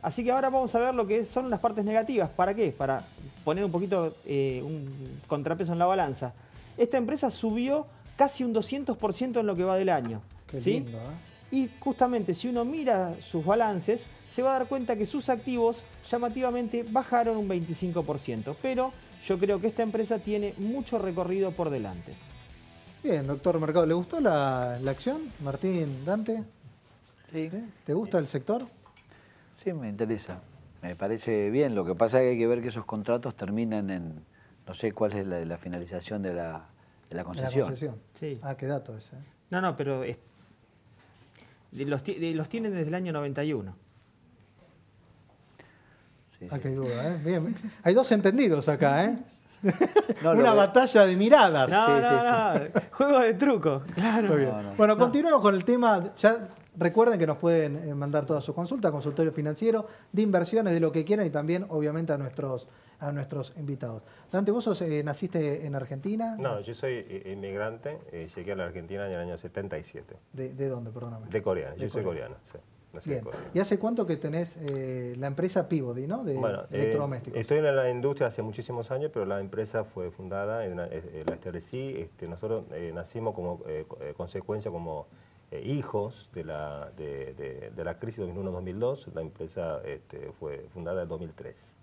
así que ahora vamos a ver lo que son las partes negativas. ¿Para qué? Para poner un poquito eh, un contrapeso en la balanza, esta empresa subió casi un 200% en lo que va del año. Qué lindo, ¿eh? Y justamente si uno mira sus balances, se va a dar cuenta que sus activos llamativamente bajaron un 25%, pero yo creo que esta empresa tiene mucho recorrido por delante. Bien, doctor Mercado, ¿le gustó la, acción? Martín, Dante. Sí. ¿Te gusta el sector? Sí, me interesa. Me parece bien, lo que pasa es que hay que ver que esos contratos terminan en, no sé cuál es la, finalización de la, concesión. Ah, qué dato ese. No, no, pero los, tienen desde el año 91. ah, duda, ¿eh? Bien. Hay dos entendidos acá, ¿eh? <laughs> <laughs> Una batalla de miradas. Juego de truco, claro. Bueno, continuemos con el tema. Recuerden que nos pueden eh, mandar todas sus consultas, consultorio financiero, de inversiones, de lo que quieran y también, obviamente, a nuestros, a nuestros invitados. Dante, ¿vos eh, naciste en Argentina? No, yo soy eh, inmigrante, llegué a la Argentina en el año 77. ¿De, dónde, perdóname? De Corea, yo soy coreano, sí. ¿Y hace cuánto que tenés la empresa Pivody, ¿no? De bueno, electrodomésticos. estoy en la industria hace muchísimos años, pero la empresa fue fundada, la, establecí. Este, nosotros nacimos como consecuencia, como eh, hijos de la, de, la crisis 2001-2002. La empresa este, fue fundada en 2003.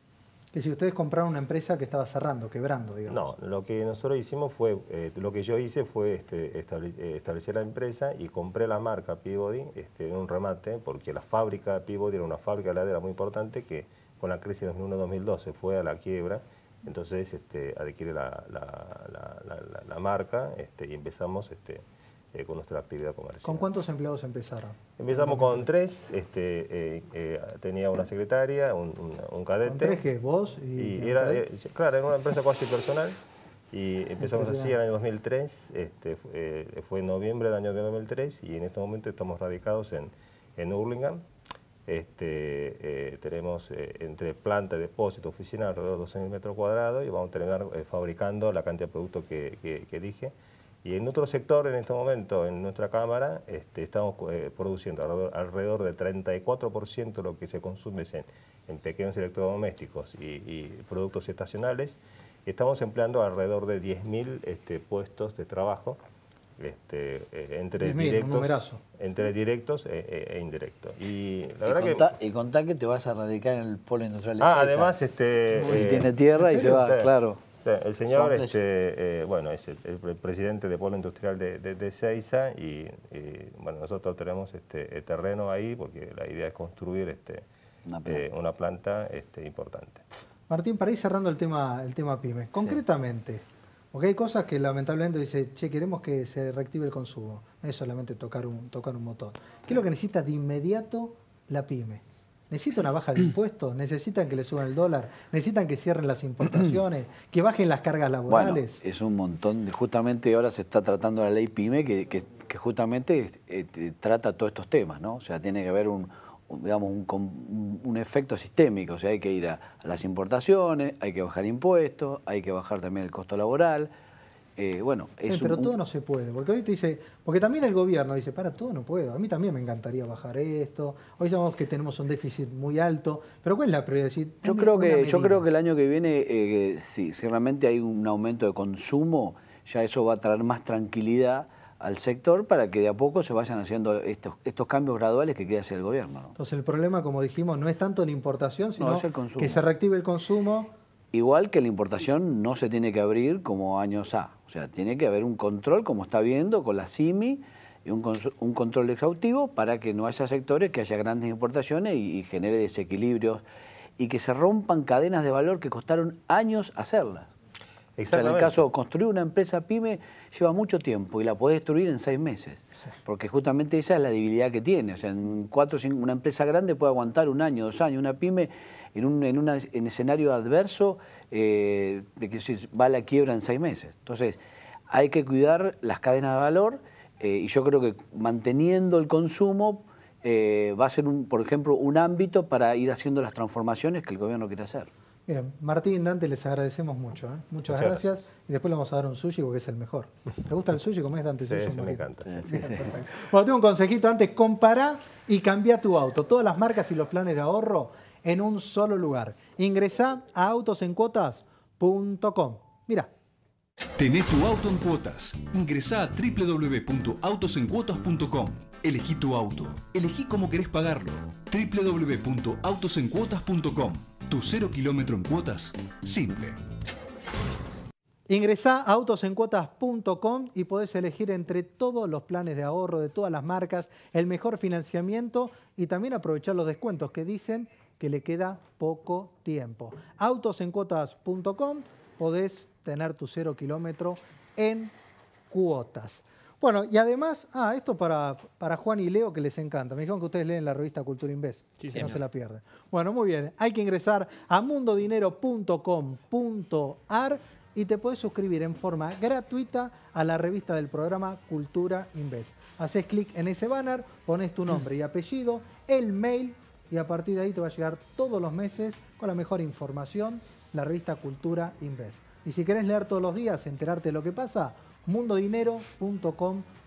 Es si ustedes compraron una empresa que estaba cerrando, quebrando, digamos. No, lo que nosotros hicimos fue, eh, lo que yo hice fue este, eh, establecer la empresa y compré la marca Peabody este, en un remate, porque la fábrica Peabody era una fábrica heladera muy importante que con la crisis 2001-2002 se fue a la quiebra, entonces este, adquiere la, marca y empezamos... Este, eh, con nuestra actividad comercial. ¿Con cuántos empleados empezaron? Empezamos con tres. Este, eh, eh, tenía una secretaria, un, cadete. ¿Con tres que vos? Y, era, claro, era una empresa casi personal. Y empezamos así en el año 2003, este, fue en noviembre del año 2003 y en este momento estamos radicados en, en Hurlingham. Este, tenemos entre planta, depósito, oficina alrededor de 12.000 metros cuadrados y vamos a terminar fabricando la cantidad de productos que, que, que dije. Y en otro sector, en este momento, en nuestra Cámara, este, estamos eh, produciendo alrededor, de del 34% de lo que se consume en, pequeños electrodomésticos y, productos estacionales. Estamos empleando alrededor de 10.000 este, puestos de trabajo este, eh, entre, directos, entre eh, directos e, indirectos. Y, la y que, te vas a radicar en el polo industrial. Ah, además... Este, y tiene tierra y se va, claro. Este, el señor, este, eh, bueno, es el, presidente de Pueblo Industrial de, de, y, bueno, nosotros tenemos este, terreno ahí porque la idea es construir eh, una planta, importante. Martín, para ir cerrando el tema, el tema PYME, concretamente, porque hay cosas que lamentablemente dice, che, queremos que se reactive el consumo, no es solamente tocar un, motor. ¿Qué es lo que necesita de inmediato la PYME? necesita una baja de impuestos, necesitan que le suban el dólar, necesitan que cierren las importaciones, <clears throat> que bajen las cargas laborales. es un montón, justamente ahora se está tratando la ley PYME que, justamente eh, trata todos estos temas, ¿no? O sea, tiene que haber un, digamos, un, efecto sistémico. O sea, hay que ir a, las importaciones, hay que bajar impuestos, hay que bajar también el costo laboral, eh, bueno, es eh, pero todo no se puede, porque hoy te dice, porque también el gobierno dice, para todo no puedo, a mí también me encantaría bajar esto, hoy sabemos que tenemos un déficit muy alto, pero ¿cuál es la prioridad? yo, creo que, yo creo que el año que viene, eh, si realmente hay un aumento de consumo, ya eso va a traer más tranquilidad al sector para que de a poco se vayan haciendo estos, estos cambios graduales que quiere hacer el gobierno. Entonces el problema, como dijimos, no es tanto la importación, sino que se reactive el consumo. Igual que la importación no se tiene que abrir como años A. O sea, tiene que haber un control, como está viendo, con la CIMI, un, un control exhaustivo para que no haya sectores, que haya grandes importaciones y, genere desequilibrios y que se rompan cadenas de valor que costaron años hacerlas. O sea, en el caso, construir una empresa pyme lleva mucho tiempo y la puede destruir en seis meses. Porque justamente esa es la debilidad que tiene. O sea, en cuatro, una empresa grande puede aguantar un año, dos años. Una pyme en un, escenario adverso, eh, de que va a la quiebra en seis meses. Entonces, hay que cuidar las cadenas de valor eh, y yo creo que manteniendo el consumo eh, va a ser, un, por ejemplo, un ámbito para ir haciendo las transformaciones que el gobierno quiere hacer. Bien, Martín, Dante, les agradecemos mucho. Muchas, gracias. Y después le vamos a dar un sushi porque es el mejor. ¿Te gusta el sushi? es, Dante? Sí, sí me encanta. bueno, tengo un consejito antes. Compara y cambia tu auto. Todas las marcas y los planes de ahorro en un solo lugar. Ingresá a autosencuotas.com. Mira. Tenés tu auto en cuotas. Ingresá a www.autosencuotas.com. Elegí tu auto. Elegí cómo querés pagarlo. www.autosencuotas.com. Tu cero kilómetro en cuotas. Simple. Ingresá a autosencuotas.com y podés elegir entre todos los planes de ahorro de todas las marcas, el mejor financiamiento y también aprovechar los descuentos que dicen que le queda poco tiempo. Autosencuotas.com podés tener tu cero kilómetro en cuotas. Bueno, y además, ah, esto para, para Juan y Leo que les encanta. Me dijeron que ustedes leen la revista Cultura Inves, sí, que no se la pierden. Bueno, muy bien. Hay que ingresar a mundodinero.com.ar y te puedes suscribir en forma gratuita a la revista del programa Cultura Inves. Haces clic en ese banner, pones tu nombre y apellido, el mail y a partir de ahí te va a llegar todos los meses con la mejor información, la revista Cultura Inves. Y si querés leer todos los días, enterarte de lo que pasa,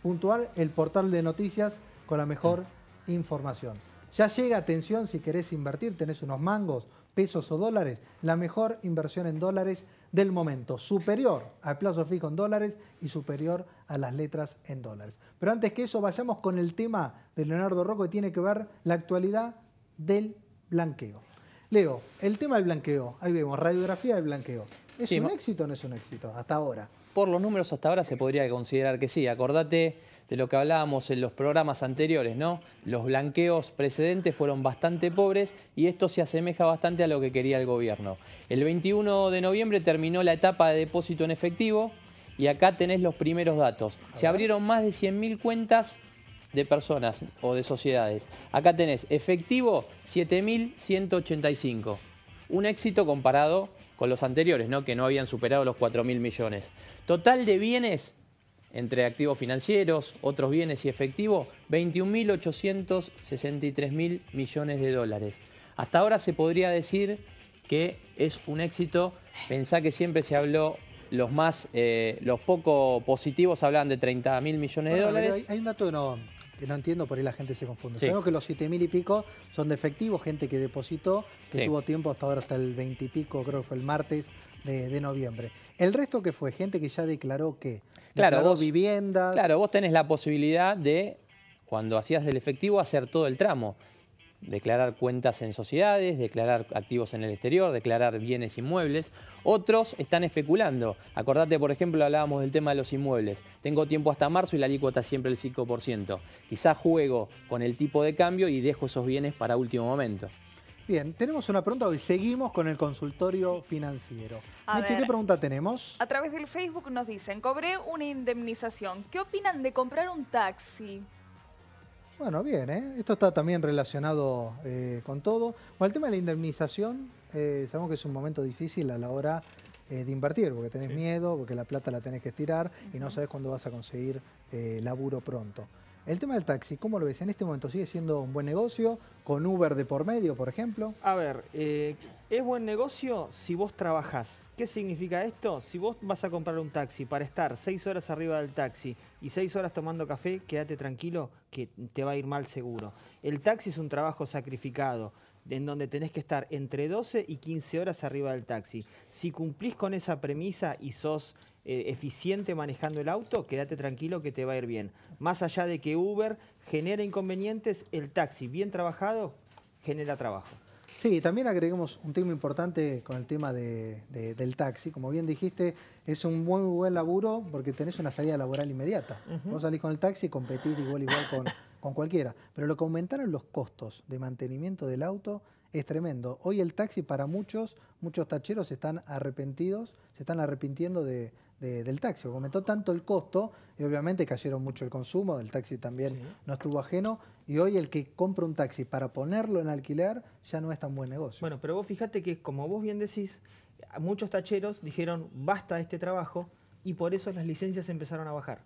puntual el portal de noticias con la mejor información. Ya llega, atención, si querés invertir, tenés unos mangos, pesos o dólares, la mejor inversión en dólares del momento, superior al plazo fijo en dólares y superior a las letras en dólares. Pero antes que eso, vayamos con el tema de Leonardo Rocco que tiene que ver la actualidad del blanqueo. Leo, el tema del blanqueo, ahí vemos, radiografía del blanqueo. ¿Es un éxito o no es un éxito hasta ahora? Por los números hasta ahora se podría considerar que sí. Acordate de lo que hablábamos en los programas anteriores, ¿no? Los blanqueos precedentes fueron bastante pobres y esto se asemeja bastante a lo que quería el gobierno. El 21 de noviembre terminó la etapa de depósito en efectivo y acá tenés los primeros datos. Se abrieron más de 100.000 cuentas de personas o de sociedades. Acá tenés efectivo 7.185. Un éxito comparado con los anteriores, ¿no? que no habían superado los 4.000 millones. Total de bienes entre activos financieros, otros bienes y efectivo, 21.863.000 millones de dólares. Hasta ahora se podría decir que es un éxito. Pensá que siempre se habló los más, eh, los poco positivos hablan de 30 mil millones de dólares. Hay, hay, un dato no, que no entiendo, por ahí la gente se confunde. Sabemos que los 7 mil y pico son de efectivo, gente que depositó, que tuvo tiempo hasta ahora, hasta el 20 y pico, creo que fue el martes de, noviembre. ¿El resto que fue? Gente que ya declaró que claro, viviendas. Claro, vos tenés la posibilidad de, cuando hacías del efectivo, hacer todo el tramo declarar cuentas en sociedades, declarar activos en el exterior, declarar bienes inmuebles. Otros están especulando. Acordate, por ejemplo, hablábamos del tema de los inmuebles. Tengo tiempo hasta marzo y la alícuota es siempre el 5%. Quizás juego con el tipo de cambio y dejo esos bienes para último momento. Bien, tenemos una pregunta hoy. Seguimos con el consultorio financiero. A ¿qué pregunta tenemos? A través del Facebook nos dicen, cobré una indemnización. ¿Qué opinan de comprar un taxi? Bueno, bien, ¿eh? esto está también relacionado eh, con todo. Bueno, el tema de la indemnización, eh, sabemos que es un momento difícil a la hora eh, de invertir, porque tenés miedo, porque la plata la tenés que estirar y no sabes cuándo vas a conseguir laburo pronto. El tema del taxi, ¿cómo lo ves? ¿En este momento sigue siendo un buen negocio? ¿Con Uber de por medio, por ejemplo? A ver, eh, es buen negocio si vos trabajás. ¿Qué significa esto? Si vos vas a comprar un taxi para estar seis horas arriba del taxi y seis horas tomando café, quédate tranquilo que te va a ir mal seguro. El taxi es un trabajo sacrificado en donde tenés que estar entre 12 y 15 horas arriba del taxi. Si cumplís con esa premisa y sos eh, eficiente manejando el auto, quédate tranquilo que te va a ir bien. Más allá de que Uber genera inconvenientes, el taxi bien trabajado genera trabajo. Sí, también agreguemos un tema importante con el tema del taxi. Como bien dijiste, es un muy buen laburo porque tenés una salida laboral inmediata. Vos salís con el taxi, y competís igual igual con, <laughs> con cualquiera. Pero lo que aumentaron los costos de mantenimiento del auto es tremendo. Hoy el taxi para muchos, muchos tacheros están arrepentidos, se están arrepintiendo de, del taxi. Aumentó tanto el costo y obviamente cayeron mucho el consumo, el taxi también no estuvo ajeno. Y hoy el que compra un taxi para ponerlo en alquiler ya no es tan buen negocio. Bueno, pero vos fíjate que, como vos bien decís, muchos tacheros dijeron basta este trabajo y por eso las licencias empezaron a bajar.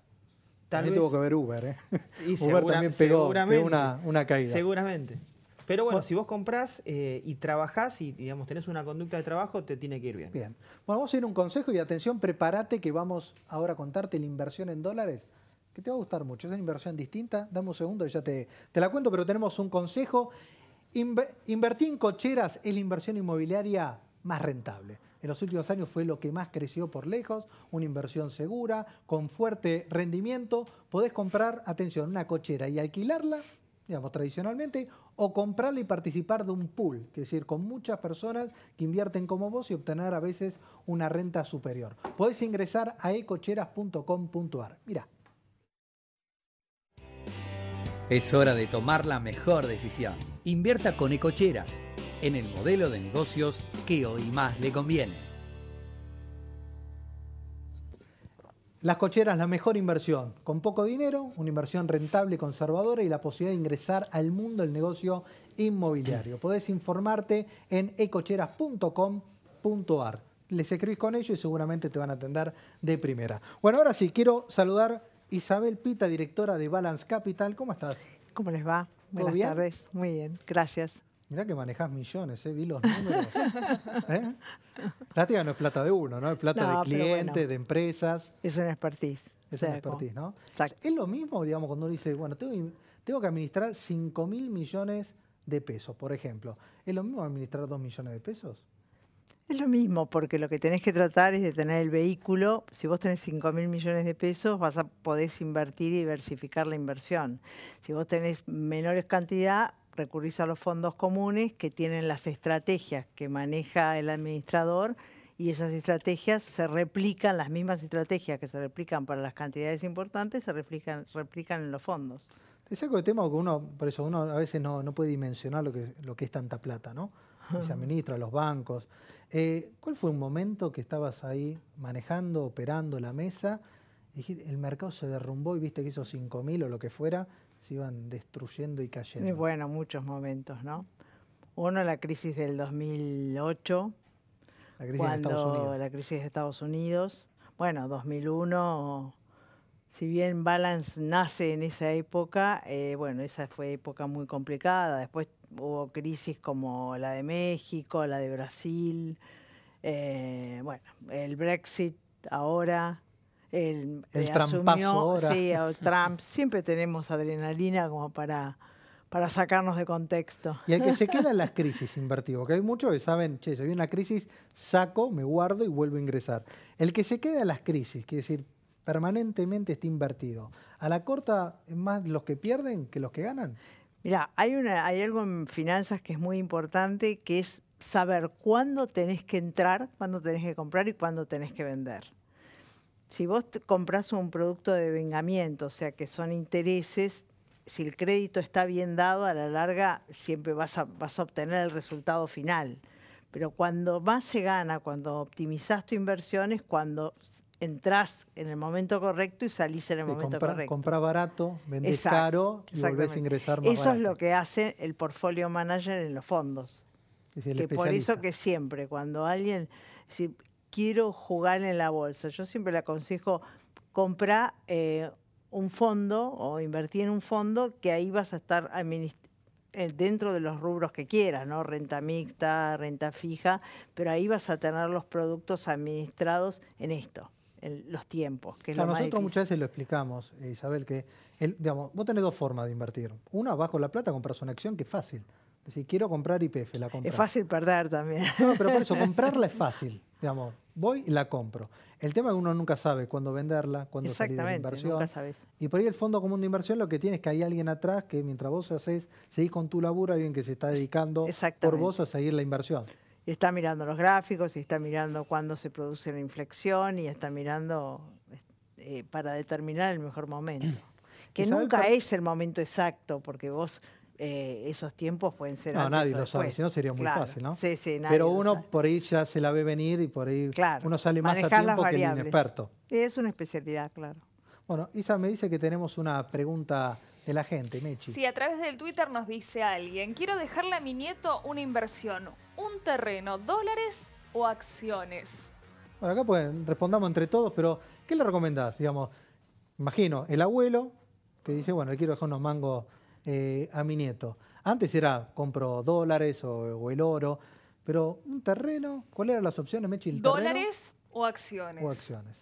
también tuvo que ver Uber, ¿eh? <laughs> Uber también pegó, una, una caída. Seguramente. Pero bueno, si vos compras eh, y trabajás y digamos tenés una conducta de trabajo, te tiene que ir bien. Bien. Bueno, vamos a ir un consejo y atención, prepárate que vamos ahora a contarte la inversión en dólares que te va a gustar mucho. Es una inversión distinta. Dame un segundo y ya te, te la cuento, pero tenemos un consejo. invertir en cocheras es la inversión inmobiliaria más rentable. En los últimos años fue lo que más creció por lejos, una inversión segura, con fuerte rendimiento. Podés comprar, atención, una cochera y alquilarla digamos, tradicionalmente, o comprarle y participar de un pool, es decir, con muchas personas que invierten como vos y obtener a veces una renta superior. Podés ingresar a ecocheras.com.ar. Mira. Es hora de tomar la mejor decisión. Invierta con Ecocheras en el modelo de negocios que hoy más le conviene. Las cocheras, la mejor inversión, con poco dinero, una inversión rentable y conservadora y la posibilidad de ingresar al mundo del negocio inmobiliario. Podés informarte en ecocheras.com.ar. Les escribís con ellos y seguramente te van a atender de primera. Bueno, ahora sí, quiero saludar Isabel Pita, directora de Balance Capital. ¿Cómo estás? ¿Cómo les va? Buenas tardes. Muy bien, gracias. Mirá que manejas millones, ¿eh? vi los números. <laughs> ¿Eh? no es plata de uno, ¿no? Es plata de clientes, de empresas. Es una expertise. Es una expertise, ¿no? Es lo mismo, digamos, cuando uno dice, bueno, tengo, que administrar 5 mil millones de pesos, por ejemplo. ¿Es lo mismo administrar 2 millones de pesos? Es lo mismo, porque lo que tenés que tratar es de tener el vehículo. Si vos tenés 5.000 mil millones de pesos, vas a podés invertir y diversificar la inversión. Si vos tenés menores cantidades, recurrís a los fondos comunes que tienen las estrategias que maneja el administrador y esas estrategias se replican, las mismas estrategias que se replican para las cantidades importantes, se replican, en los fondos. Te saco de tema que uno, por eso uno a veces no, puede dimensionar lo que, lo que es tanta plata, ¿no? <laughs> se administra, los bancos. Eh, ¿Cuál fue un momento que estabas ahí manejando, operando la mesa? Y el mercado se derrumbó y viste que hizo 5.000 o lo que fuera, iban destruyendo y cayendo. bueno, muchos momentos, ¿no? Uno, la crisis del 2008. La crisis de Estados Unidos. Bueno, 2001, si bien Balance nace en esa época, eh, bueno, esa fue época muy complicada. Después hubo crisis como la de México, la de Brasil. Eh, bueno, el Brexit ahora el, el eh, trampazo <laughs> Trump. Siempre tenemos adrenalina como para, para sacarnos de contexto. Y el que se queda en las crisis invertido, que hay muchos que saben, che, se viene una crisis, saco, me guardo y vuelvo a ingresar. El que se queda en las crisis, quiere decir, permanentemente está invertido. A la corta, es más los que pierden que los que ganan. Mira, hay, hay algo en finanzas que es muy importante, que es saber cuándo tenés que entrar, cuándo tenés que comprar y cuándo tenés que vender si vos compras un producto de vengamiento, o sea que son intereses, si el crédito está bien dado, a la larga siempre vas a, obtener el resultado final. Pero cuando más se gana, cuando optimizás tu inversión, es cuando entras en el momento correcto y salís en el momento correcto. Comprás barato, vendés caro y volvés a ingresar más Eso es lo que hace el portfolio manager en los fondos. Es el que por eso que siempre, cuando alguien quiero jugar en la bolsa. Yo siempre le aconsejo, compra eh, un fondo o invertir en un fondo que ahí vas a estar eh, dentro de los rubros que quieras, ¿no? Renta mixta, renta fija, pero ahí vas a tener los productos administrados en esto, en los tiempos. nosotros muchas veces lo explicamos, Isabel, que digamos, vos tenés dos formas de invertir. Una, vas con la plata, compras una acción que es fácil. decir, quiero comprar IPF, la compras. Es fácil perder también. No, pero por eso, <laughs> comprarla es fácil. Digamos, voy y la compro. El tema es que uno nunca sabe cuándo venderla, cuándo salir de la inversión. Y por ahí el fondo común de inversión lo que tiene es que hay alguien atrás que mientras vos haces, seguís con tu laburo, alguien que se está dedicando por vos a seguir la inversión. Y está mirando los gráficos, y está mirando cuándo se produce la inflexión, y está mirando eh, para determinar el mejor momento. <clears throat> Que nunca es el momento exacto, porque vos eh, esos tiempos pueden ser. No, nadie lo sabe, si no sería muy fácil, ¿no? Sí, sí, nadie Pero uno por ahí ya se la ve venir y por ahí uno sale más a tiempo que el inexperto. Es una especialidad, claro. Bueno, Isa me dice que tenemos una pregunta de la gente, Mechi. Sí, a través del Twitter nos dice alguien, quiero dejarle a mi nieto una inversión, un terreno, dólares o acciones. Bueno, acá pues respondamos entre todos, pero ¿qué le recomendás? Digamos, imagino, el abuelo que dice, bueno, le quiero dejar unos mangos eh, a mi nieto. Antes era compro dólares o, el oro, pero un terreno, ¿cuáles eran las opciones, ¿Dólares o acciones? O acciones.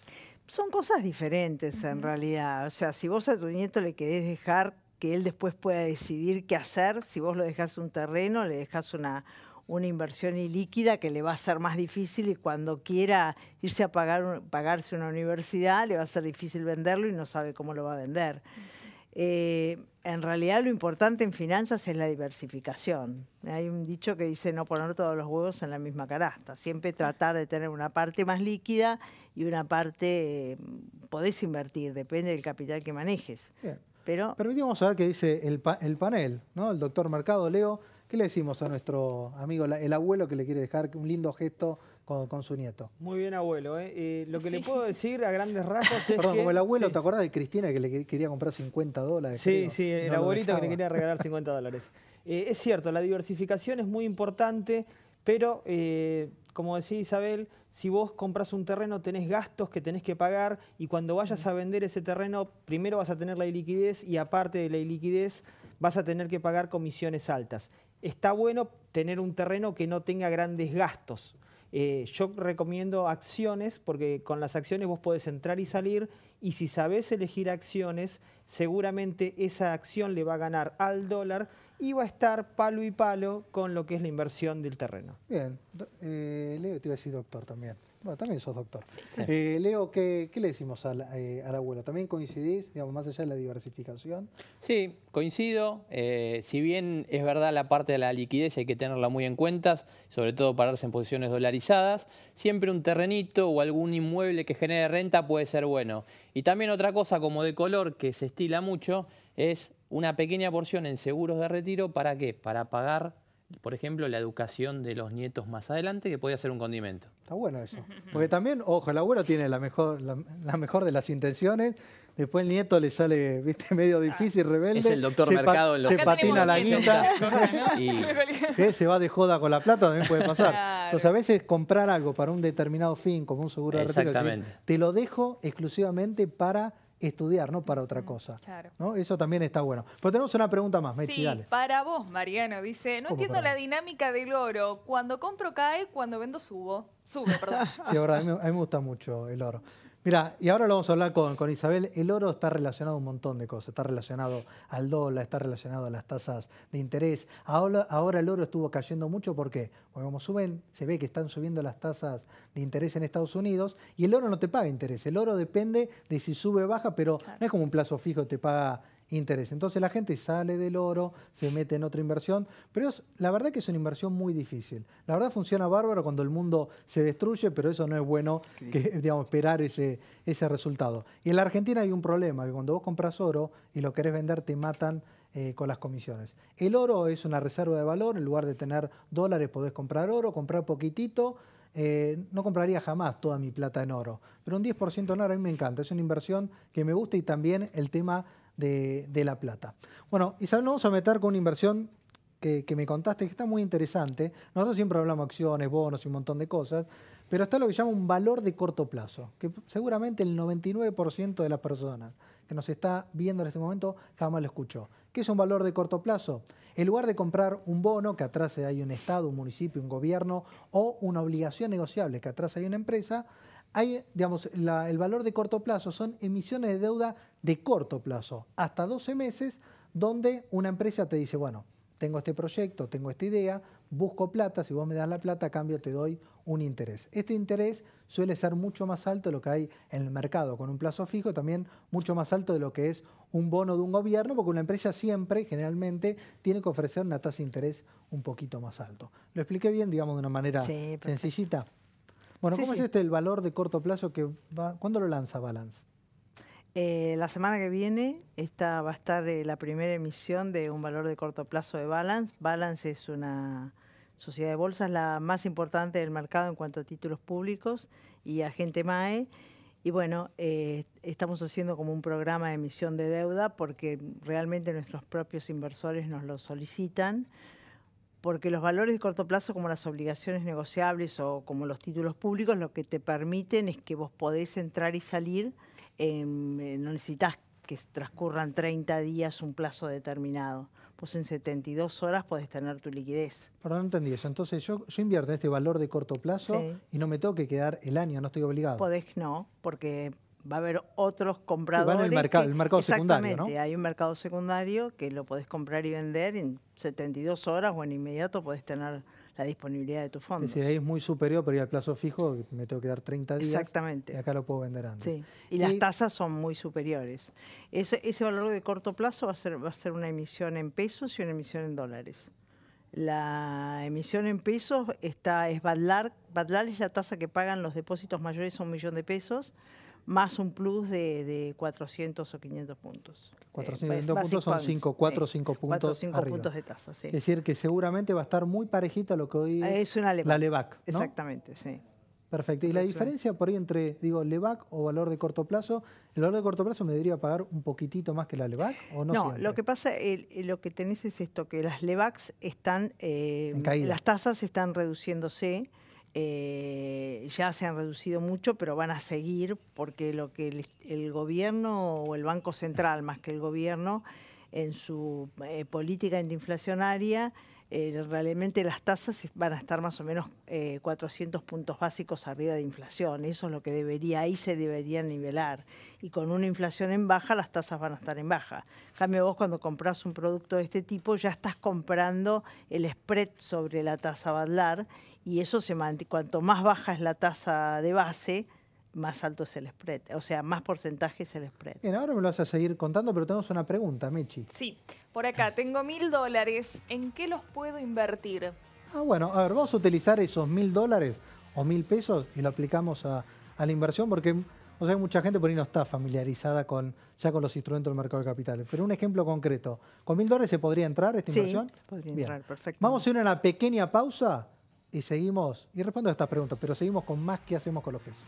Son cosas diferentes en realidad. O sea, si vos a tu nieto le querés dejar que él después pueda decidir qué hacer, si vos lo dejás un terreno, le dejás una, una inversión ilíquida que le va a ser más difícil y cuando quiera irse a pagar, pagarse una universidad le va a ser difícil venderlo y no sabe cómo lo va a vender. Eh, en realidad lo importante en finanzas es la diversificación. Hay un dicho que dice no poner todos los huevos en la misma canasta, siempre tratar de tener una parte más líquida y una parte mm, podés invertir, depende del capital que manejes. Pero, Permitimos ver qué dice el, el panel, ¿no? El doctor Mercado Leo ¿Qué le decimos a nuestro amigo, el abuelo que le quiere dejar un lindo gesto con, su nieto? Muy bien, abuelo. ¿eh? Eh, lo que le puedo decir a grandes rasgos es Perdón, como el abuelo, ¿te acordás de Cristina que le quería comprar 50 dólares? Sí, sí, el abuelito que le quería regalar 50 dólares. <laughs> Eh, es cierto, la diversificación es muy importante, pero como decía Isabel, si vos compras un terreno tenés gastos que tenés que pagar y cuando vayas a vender ese terreno, primero vas a tener la iliquidez y aparte de la iliquidez vas a tener que pagar comisiones altas está bueno tener un terreno que no tenga grandes gastos. Eh, yo recomiendo acciones porque con las acciones vos podés entrar y salir y si sabés elegir acciones, seguramente esa acción le va a ganar al dólar Iba a estar palo y palo con lo que es la inversión del terreno. Bien, eh, Leo, te iba a decir doctor también. Bueno, también sos doctor. Eh, Leo, ¿qué, le decimos al, eh, al, abuelo? ¿También coincidís, digamos, más allá de la diversificación? Sí, coincido. si bien es verdad la parte de la liquidez hay que tenerla muy en cuenta, sobre todo pararse en posiciones dolarizadas, siempre un terrenito o algún inmueble que genere renta puede ser bueno. Y también otra cosa como de color que se estila mucho es una pequeña porción en seguros de retiro, ¿para qué? Para pagar, por ejemplo, la educación de los nietos más adelante, que puede ser un condimento. Está bueno eso. <laughs> Porque también, ojo, el abuelo tiene la mejor, la, mejor de las intenciones, Después el nieto le sale, viste, <laughs> medio difícil, rebelde. Es el doctor Mercado en los Se patina la guita. <laughs> y... Se va de joda con la plata, también puede pasar. Entonces, a veces comprar algo para un determinado fin, como un seguro de retiro, te lo dejo exclusivamente para estudiar, no para otra cosa. Claro. Eso también está bueno. pues tenemos una pregunta más, Para vos, Mariano, dice, no entiendo la dinámica del oro. Cuando compro cae, cuando vendo subo. Sube, perdón. <laughs> sí, a mí me gusta mucho el oro. Mira, y ahora lo vamos a hablar con, con, Isabel. El oro está relacionado a un montón de cosas. Está relacionado al dólar, está relacionado a las tasas de interés. Ahora, ahora el oro estuvo cayendo mucho ¿por qué? porque como suben, se ve que están subiendo las tasas de interés en Estados Unidos y el oro no te paga interés. El oro depende de si sube o baja, pero no es como un plazo fijo te paga interés. Entonces la gente sale del oro, se mete en otra inversión, pero la verdad que es una inversión muy difícil. La verdad funciona bárbaro cuando el mundo se destruye, pero eso no es bueno <laughs> digamos, esperar ese, ese resultado. Y en la Argentina hay un problema, que cuando vos compras oro y lo querés vender te matan eh, con las comisiones. El oro es una reserva de valor, en lugar de tener dólares podés comprar oro, comprar poquitito. Eh, no compraría jamás toda mi plata en oro, pero un 10% en oro a mí me encanta, es una inversión que me gusta y también el tema de, La Plata. Bueno, Isabel, nos vamos a meter con una inversión que, me contaste, que está muy interesante. Nosotros siempre hablamos acciones, bonos y un montón de cosas, pero está lo que llama un valor de corto plazo, que seguramente el 99% de las personas que nos está viendo en este momento jamás lo escuchó. ¿Qué es un valor de corto plazo? En lugar de comprar un bono, que atrás hay un Estado, un municipio, un gobierno, o una obligación negociable, que atrás hay una empresa, hay, digamos, el valor de corto plazo son emisiones de deuda de corto plazo, hasta 12 meses, donde una empresa te dice, bueno, tengo este proyecto, tengo esta idea, busco plata, si vos me das la plata, a cambio te doy un interés. Este interés suele ser mucho más alto de lo que hay en el mercado, con un plazo fijo, también mucho más alto de lo que es un bono de un gobierno, porque una empresa siempre, generalmente, tiene que ofrecer una tasa de interés un poquito más alto. ¿Lo expliqué bien, digamos, de una manera sí, sencillita? Bueno, ¿cómo es este el valor de corto plazo que va? ¿Cuándo lo lanza Balance? Eh, la semana que viene esta va a estar eh, la primera emisión de un valor de corto plazo de Balance. Balance es una sociedad de bolsas la más importante del mercado en cuanto a títulos públicos y agente MAE. Y bueno, eh, estamos haciendo como un programa de emisión de deuda porque realmente nuestros propios inversores nos lo solicitan porque los valores de corto plazo, como las obligaciones negociables o como los títulos públicos, lo que te permiten es que vos podés entrar y salir, em, eh, no necesitas que transcurran 30 días un plazo determinado. Vos en 72 horas podés tener tu liquidez. Perdón, no entendí eso. Entonces yo, yo invierto este valor de corto plazo y no me tengo que quedar el año, no estoy obligado. Podés no, porque va a haber otros compradores. Sí, el mercado, secundario, ¿no? hay un mercado secundario que lo podés comprar y vender en 72 horas o en inmediato podés tener la disponibilidad de tu fondo. Es decir, ahí es muy superior, pero ir al plazo fijo me tengo que dar 30 días. Exactamente. Y acá lo puedo vender antes. Y, las tasas son muy superiores. Ese, valor de corto plazo va a, ser, va a ser una emisión en pesos y una emisión en dólares. La emisión en pesos está, es Badlar. Badlar es la tasa que pagan los depósitos mayores a un millón de pesos más un plus de, 400 o 500 puntos. 400 500 eh, puntos son 5, 4 o 5 puntos. 5 puntos de tasa, sí. Es decir, que seguramente va a estar muy parejita a lo que hoy ah, es, la LEVAC. Exactamente, sí. Perfecto. ¿Y la diferencia por ahí entre, digo, LEVAC o valor de corto plazo? ¿El valor de corto plazo me debería pagar un poquitito más que la LEVAC o no? lo que pasa, lo que tenés es esto, que las LEVACs están, eh, las tasas están reduciéndose eh, ya se han reducido mucho, pero van a seguir porque lo que el, gobierno o el Banco Central, más que el gobierno, en su eh, política antiinflacionaria, eh, realmente las tasas van a estar más o menos 400 eh, puntos básicos arriba de inflación. Eso es lo que debería, ahí se debería nivelar. Y con una inflación en baja, las tasas van a estar en baja. En cambio, vos cuando compras un producto de este tipo, ya estás comprando el spread sobre la tasa Badlar y eso se mantiene. Cuanto más baja es la tasa de base, más alto es el spread, o sea, más porcentaje es el spread. Bien, ahora me lo vas a seguir contando, pero tenemos una pregunta, Mechi. Sí, por acá, tengo mil dólares, ¿en qué los puedo invertir? Ah, bueno, a ver, vamos a utilizar esos mil dólares o mil pesos y lo aplicamos a, la inversión porque o sea, mucha gente por ahí no está familiarizada con, ya con los instrumentos del mercado de capitales. Pero un ejemplo concreto, ¿con mil dólares se podría entrar esta sí, podría entrar, perfecto. Vamos a ir a una pequeña pausa y seguimos, y respondo a estas preguntas, pero seguimos con más qué hacemos con los pesos.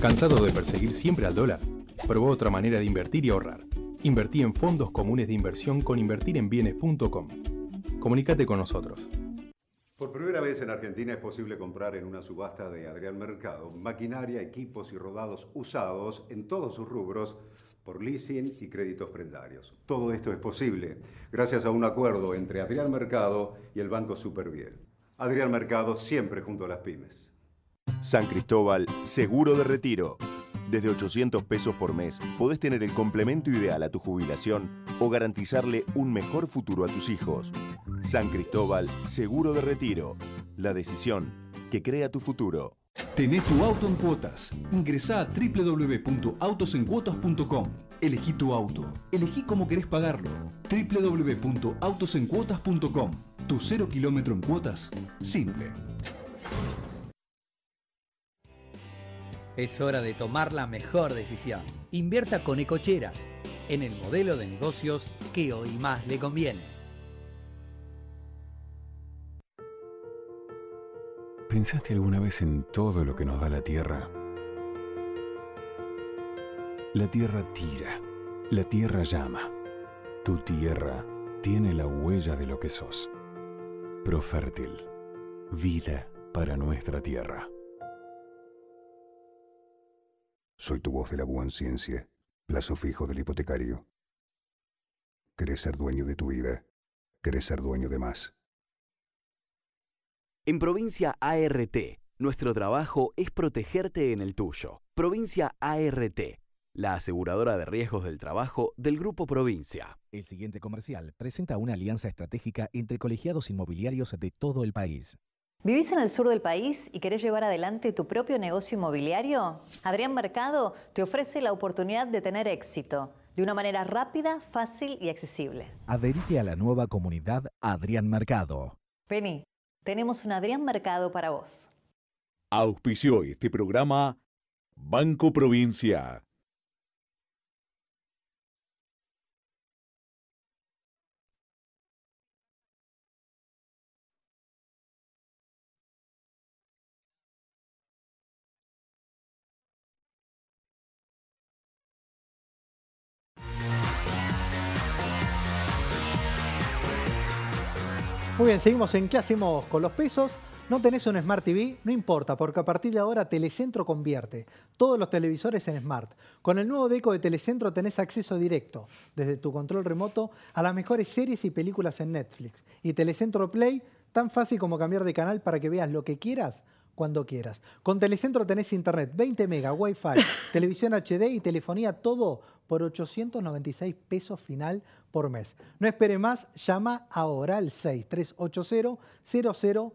Cansado de perseguir siempre al dólar, probó otra manera de invertir y ahorrar. Invertí en fondos comunes de inversión con invertirenbienes.com. Comunícate con nosotros. Por primera vez en Argentina es posible comprar en una subasta de Adrián Mercado maquinaria, equipos y rodados usados en todos sus rubros por leasing y créditos prendarios. Todo esto es posible gracias a un acuerdo entre Adrián Mercado y el Banco Superviel. Adrián Mercado siempre junto a las pymes. San Cristóbal, seguro de retiro. Desde 800 pesos por mes podés tener el complemento ideal a tu jubilación o garantizarle un mejor futuro a tus hijos. San Cristóbal, seguro de retiro. La decisión que crea tu futuro. Tenés tu auto en cuotas. Ingresá a www.autosencuotas.com. Elegí tu auto. Elegí cómo querés pagarlo. www.autosencuotas.com. Tu cero kilómetro en cuotas. Simple. Es hora de tomar la mejor decisión. Invierta con Ecocheras en el modelo de negocios que hoy más le conviene. ¿Pensaste alguna vez en todo lo que nos da la Tierra? La Tierra tira, la Tierra llama. Tu Tierra tiene la huella de lo que sos. Profértil, vida para nuestra Tierra. Soy tu voz de la ciencia plazo fijo del hipotecario. Querés ser dueño de tu vida. Querés ser dueño de más. En Provincia ART, nuestro trabajo es protegerte en el tuyo. Provincia ART, la aseguradora de riesgos del trabajo del Grupo Provincia. El siguiente comercial presenta una alianza estratégica entre colegiados inmobiliarios de todo el país. ¿Vivís en el sur del país y querés llevar adelante tu propio negocio inmobiliario? Adrián Mercado te ofrece la oportunidad de tener éxito de una manera rápida, fácil y accesible. Adherite a la nueva comunidad Adrián Mercado. Vení, tenemos un Adrián Mercado para vos. Auspició este programa Banco Provincia. bien, seguimos en qué hacemos con los pesos. No tenés un Smart TV, no importa, porque a partir de ahora Telecentro convierte todos los televisores en Smart. Con el nuevo deco de Telecentro tenés acceso directo, desde tu control remoto, a las mejores series y películas en Netflix. Y Telecentro Play, tan fácil como cambiar de canal para que veas lo que quieras cuando quieras. Con Telecentro tenés internet, 20 mega, Wi-Fi, <laughs> televisión HD y telefonía, todo por 896 pesos final por mes. No espere más, llama ahora al 6380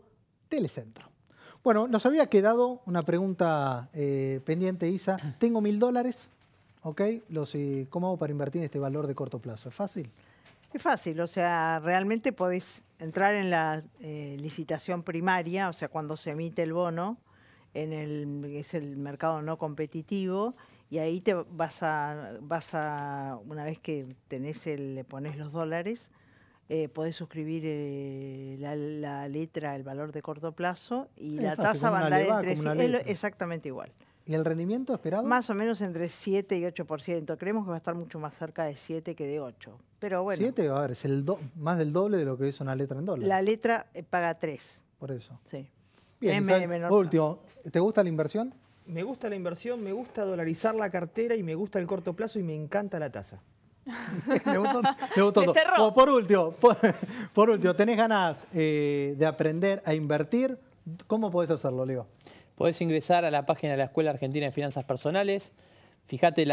Telecentro. Bueno, nos había quedado una pregunta eh, pendiente, Isa. <clears throat> Tengo mil dólares, ¿ok? Los, eh, ¿Cómo hago para invertir en este valor de corto plazo? ¿Es fácil? Es fácil, o sea, realmente podés entrar en la eh, licitación primaria, o sea, cuando se emite el bono, en el, es el mercado no competitivo, y ahí te vas a, vas a una vez que tenés le pones los dólares, eh, podés suscribir eh, la, letra, el valor de corto plazo, y la tasa va a andar entre sí, exactamente igual. ¿Y el rendimiento esperado? Más o menos entre 7 y 8%. Creemos que va a estar mucho más cerca de 7 que de 8. Pero bueno. 7, a ver, es el más del doble de lo que es una letra en dólares. La letra eh, paga 3. Por eso. Sí. Bien, último, ¿te gusta la inversión? Me gusta la inversión, me gusta dolarizar la cartera y me gusta el corto plazo y me encanta la tasa. <laughs> Me gustó, todo. por último, por, último, ¿tenés ganas eh, de aprender a invertir? ¿Cómo podés hacerlo, Leo? Podés ingresar a la página de la Escuela Argentina de Finanzas Personales. Fíjate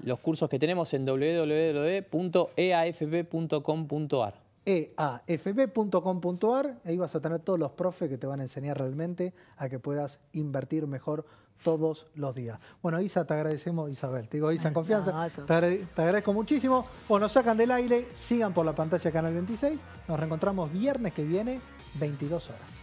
los cursos que tenemos en www.eafb.com.ar eafb.com.ar ahí vas a tener todos los profes que te van a enseñar realmente a que puedas invertir mejor todos los días. Bueno, Isa, te agradecemos, Isabel. Te digo, Isa, en confianza. Te, agradezco muchísimo. O nos sacan del aire, sigan por la pantalla Canal 26. Nos reencontramos viernes que viene, 22 horas.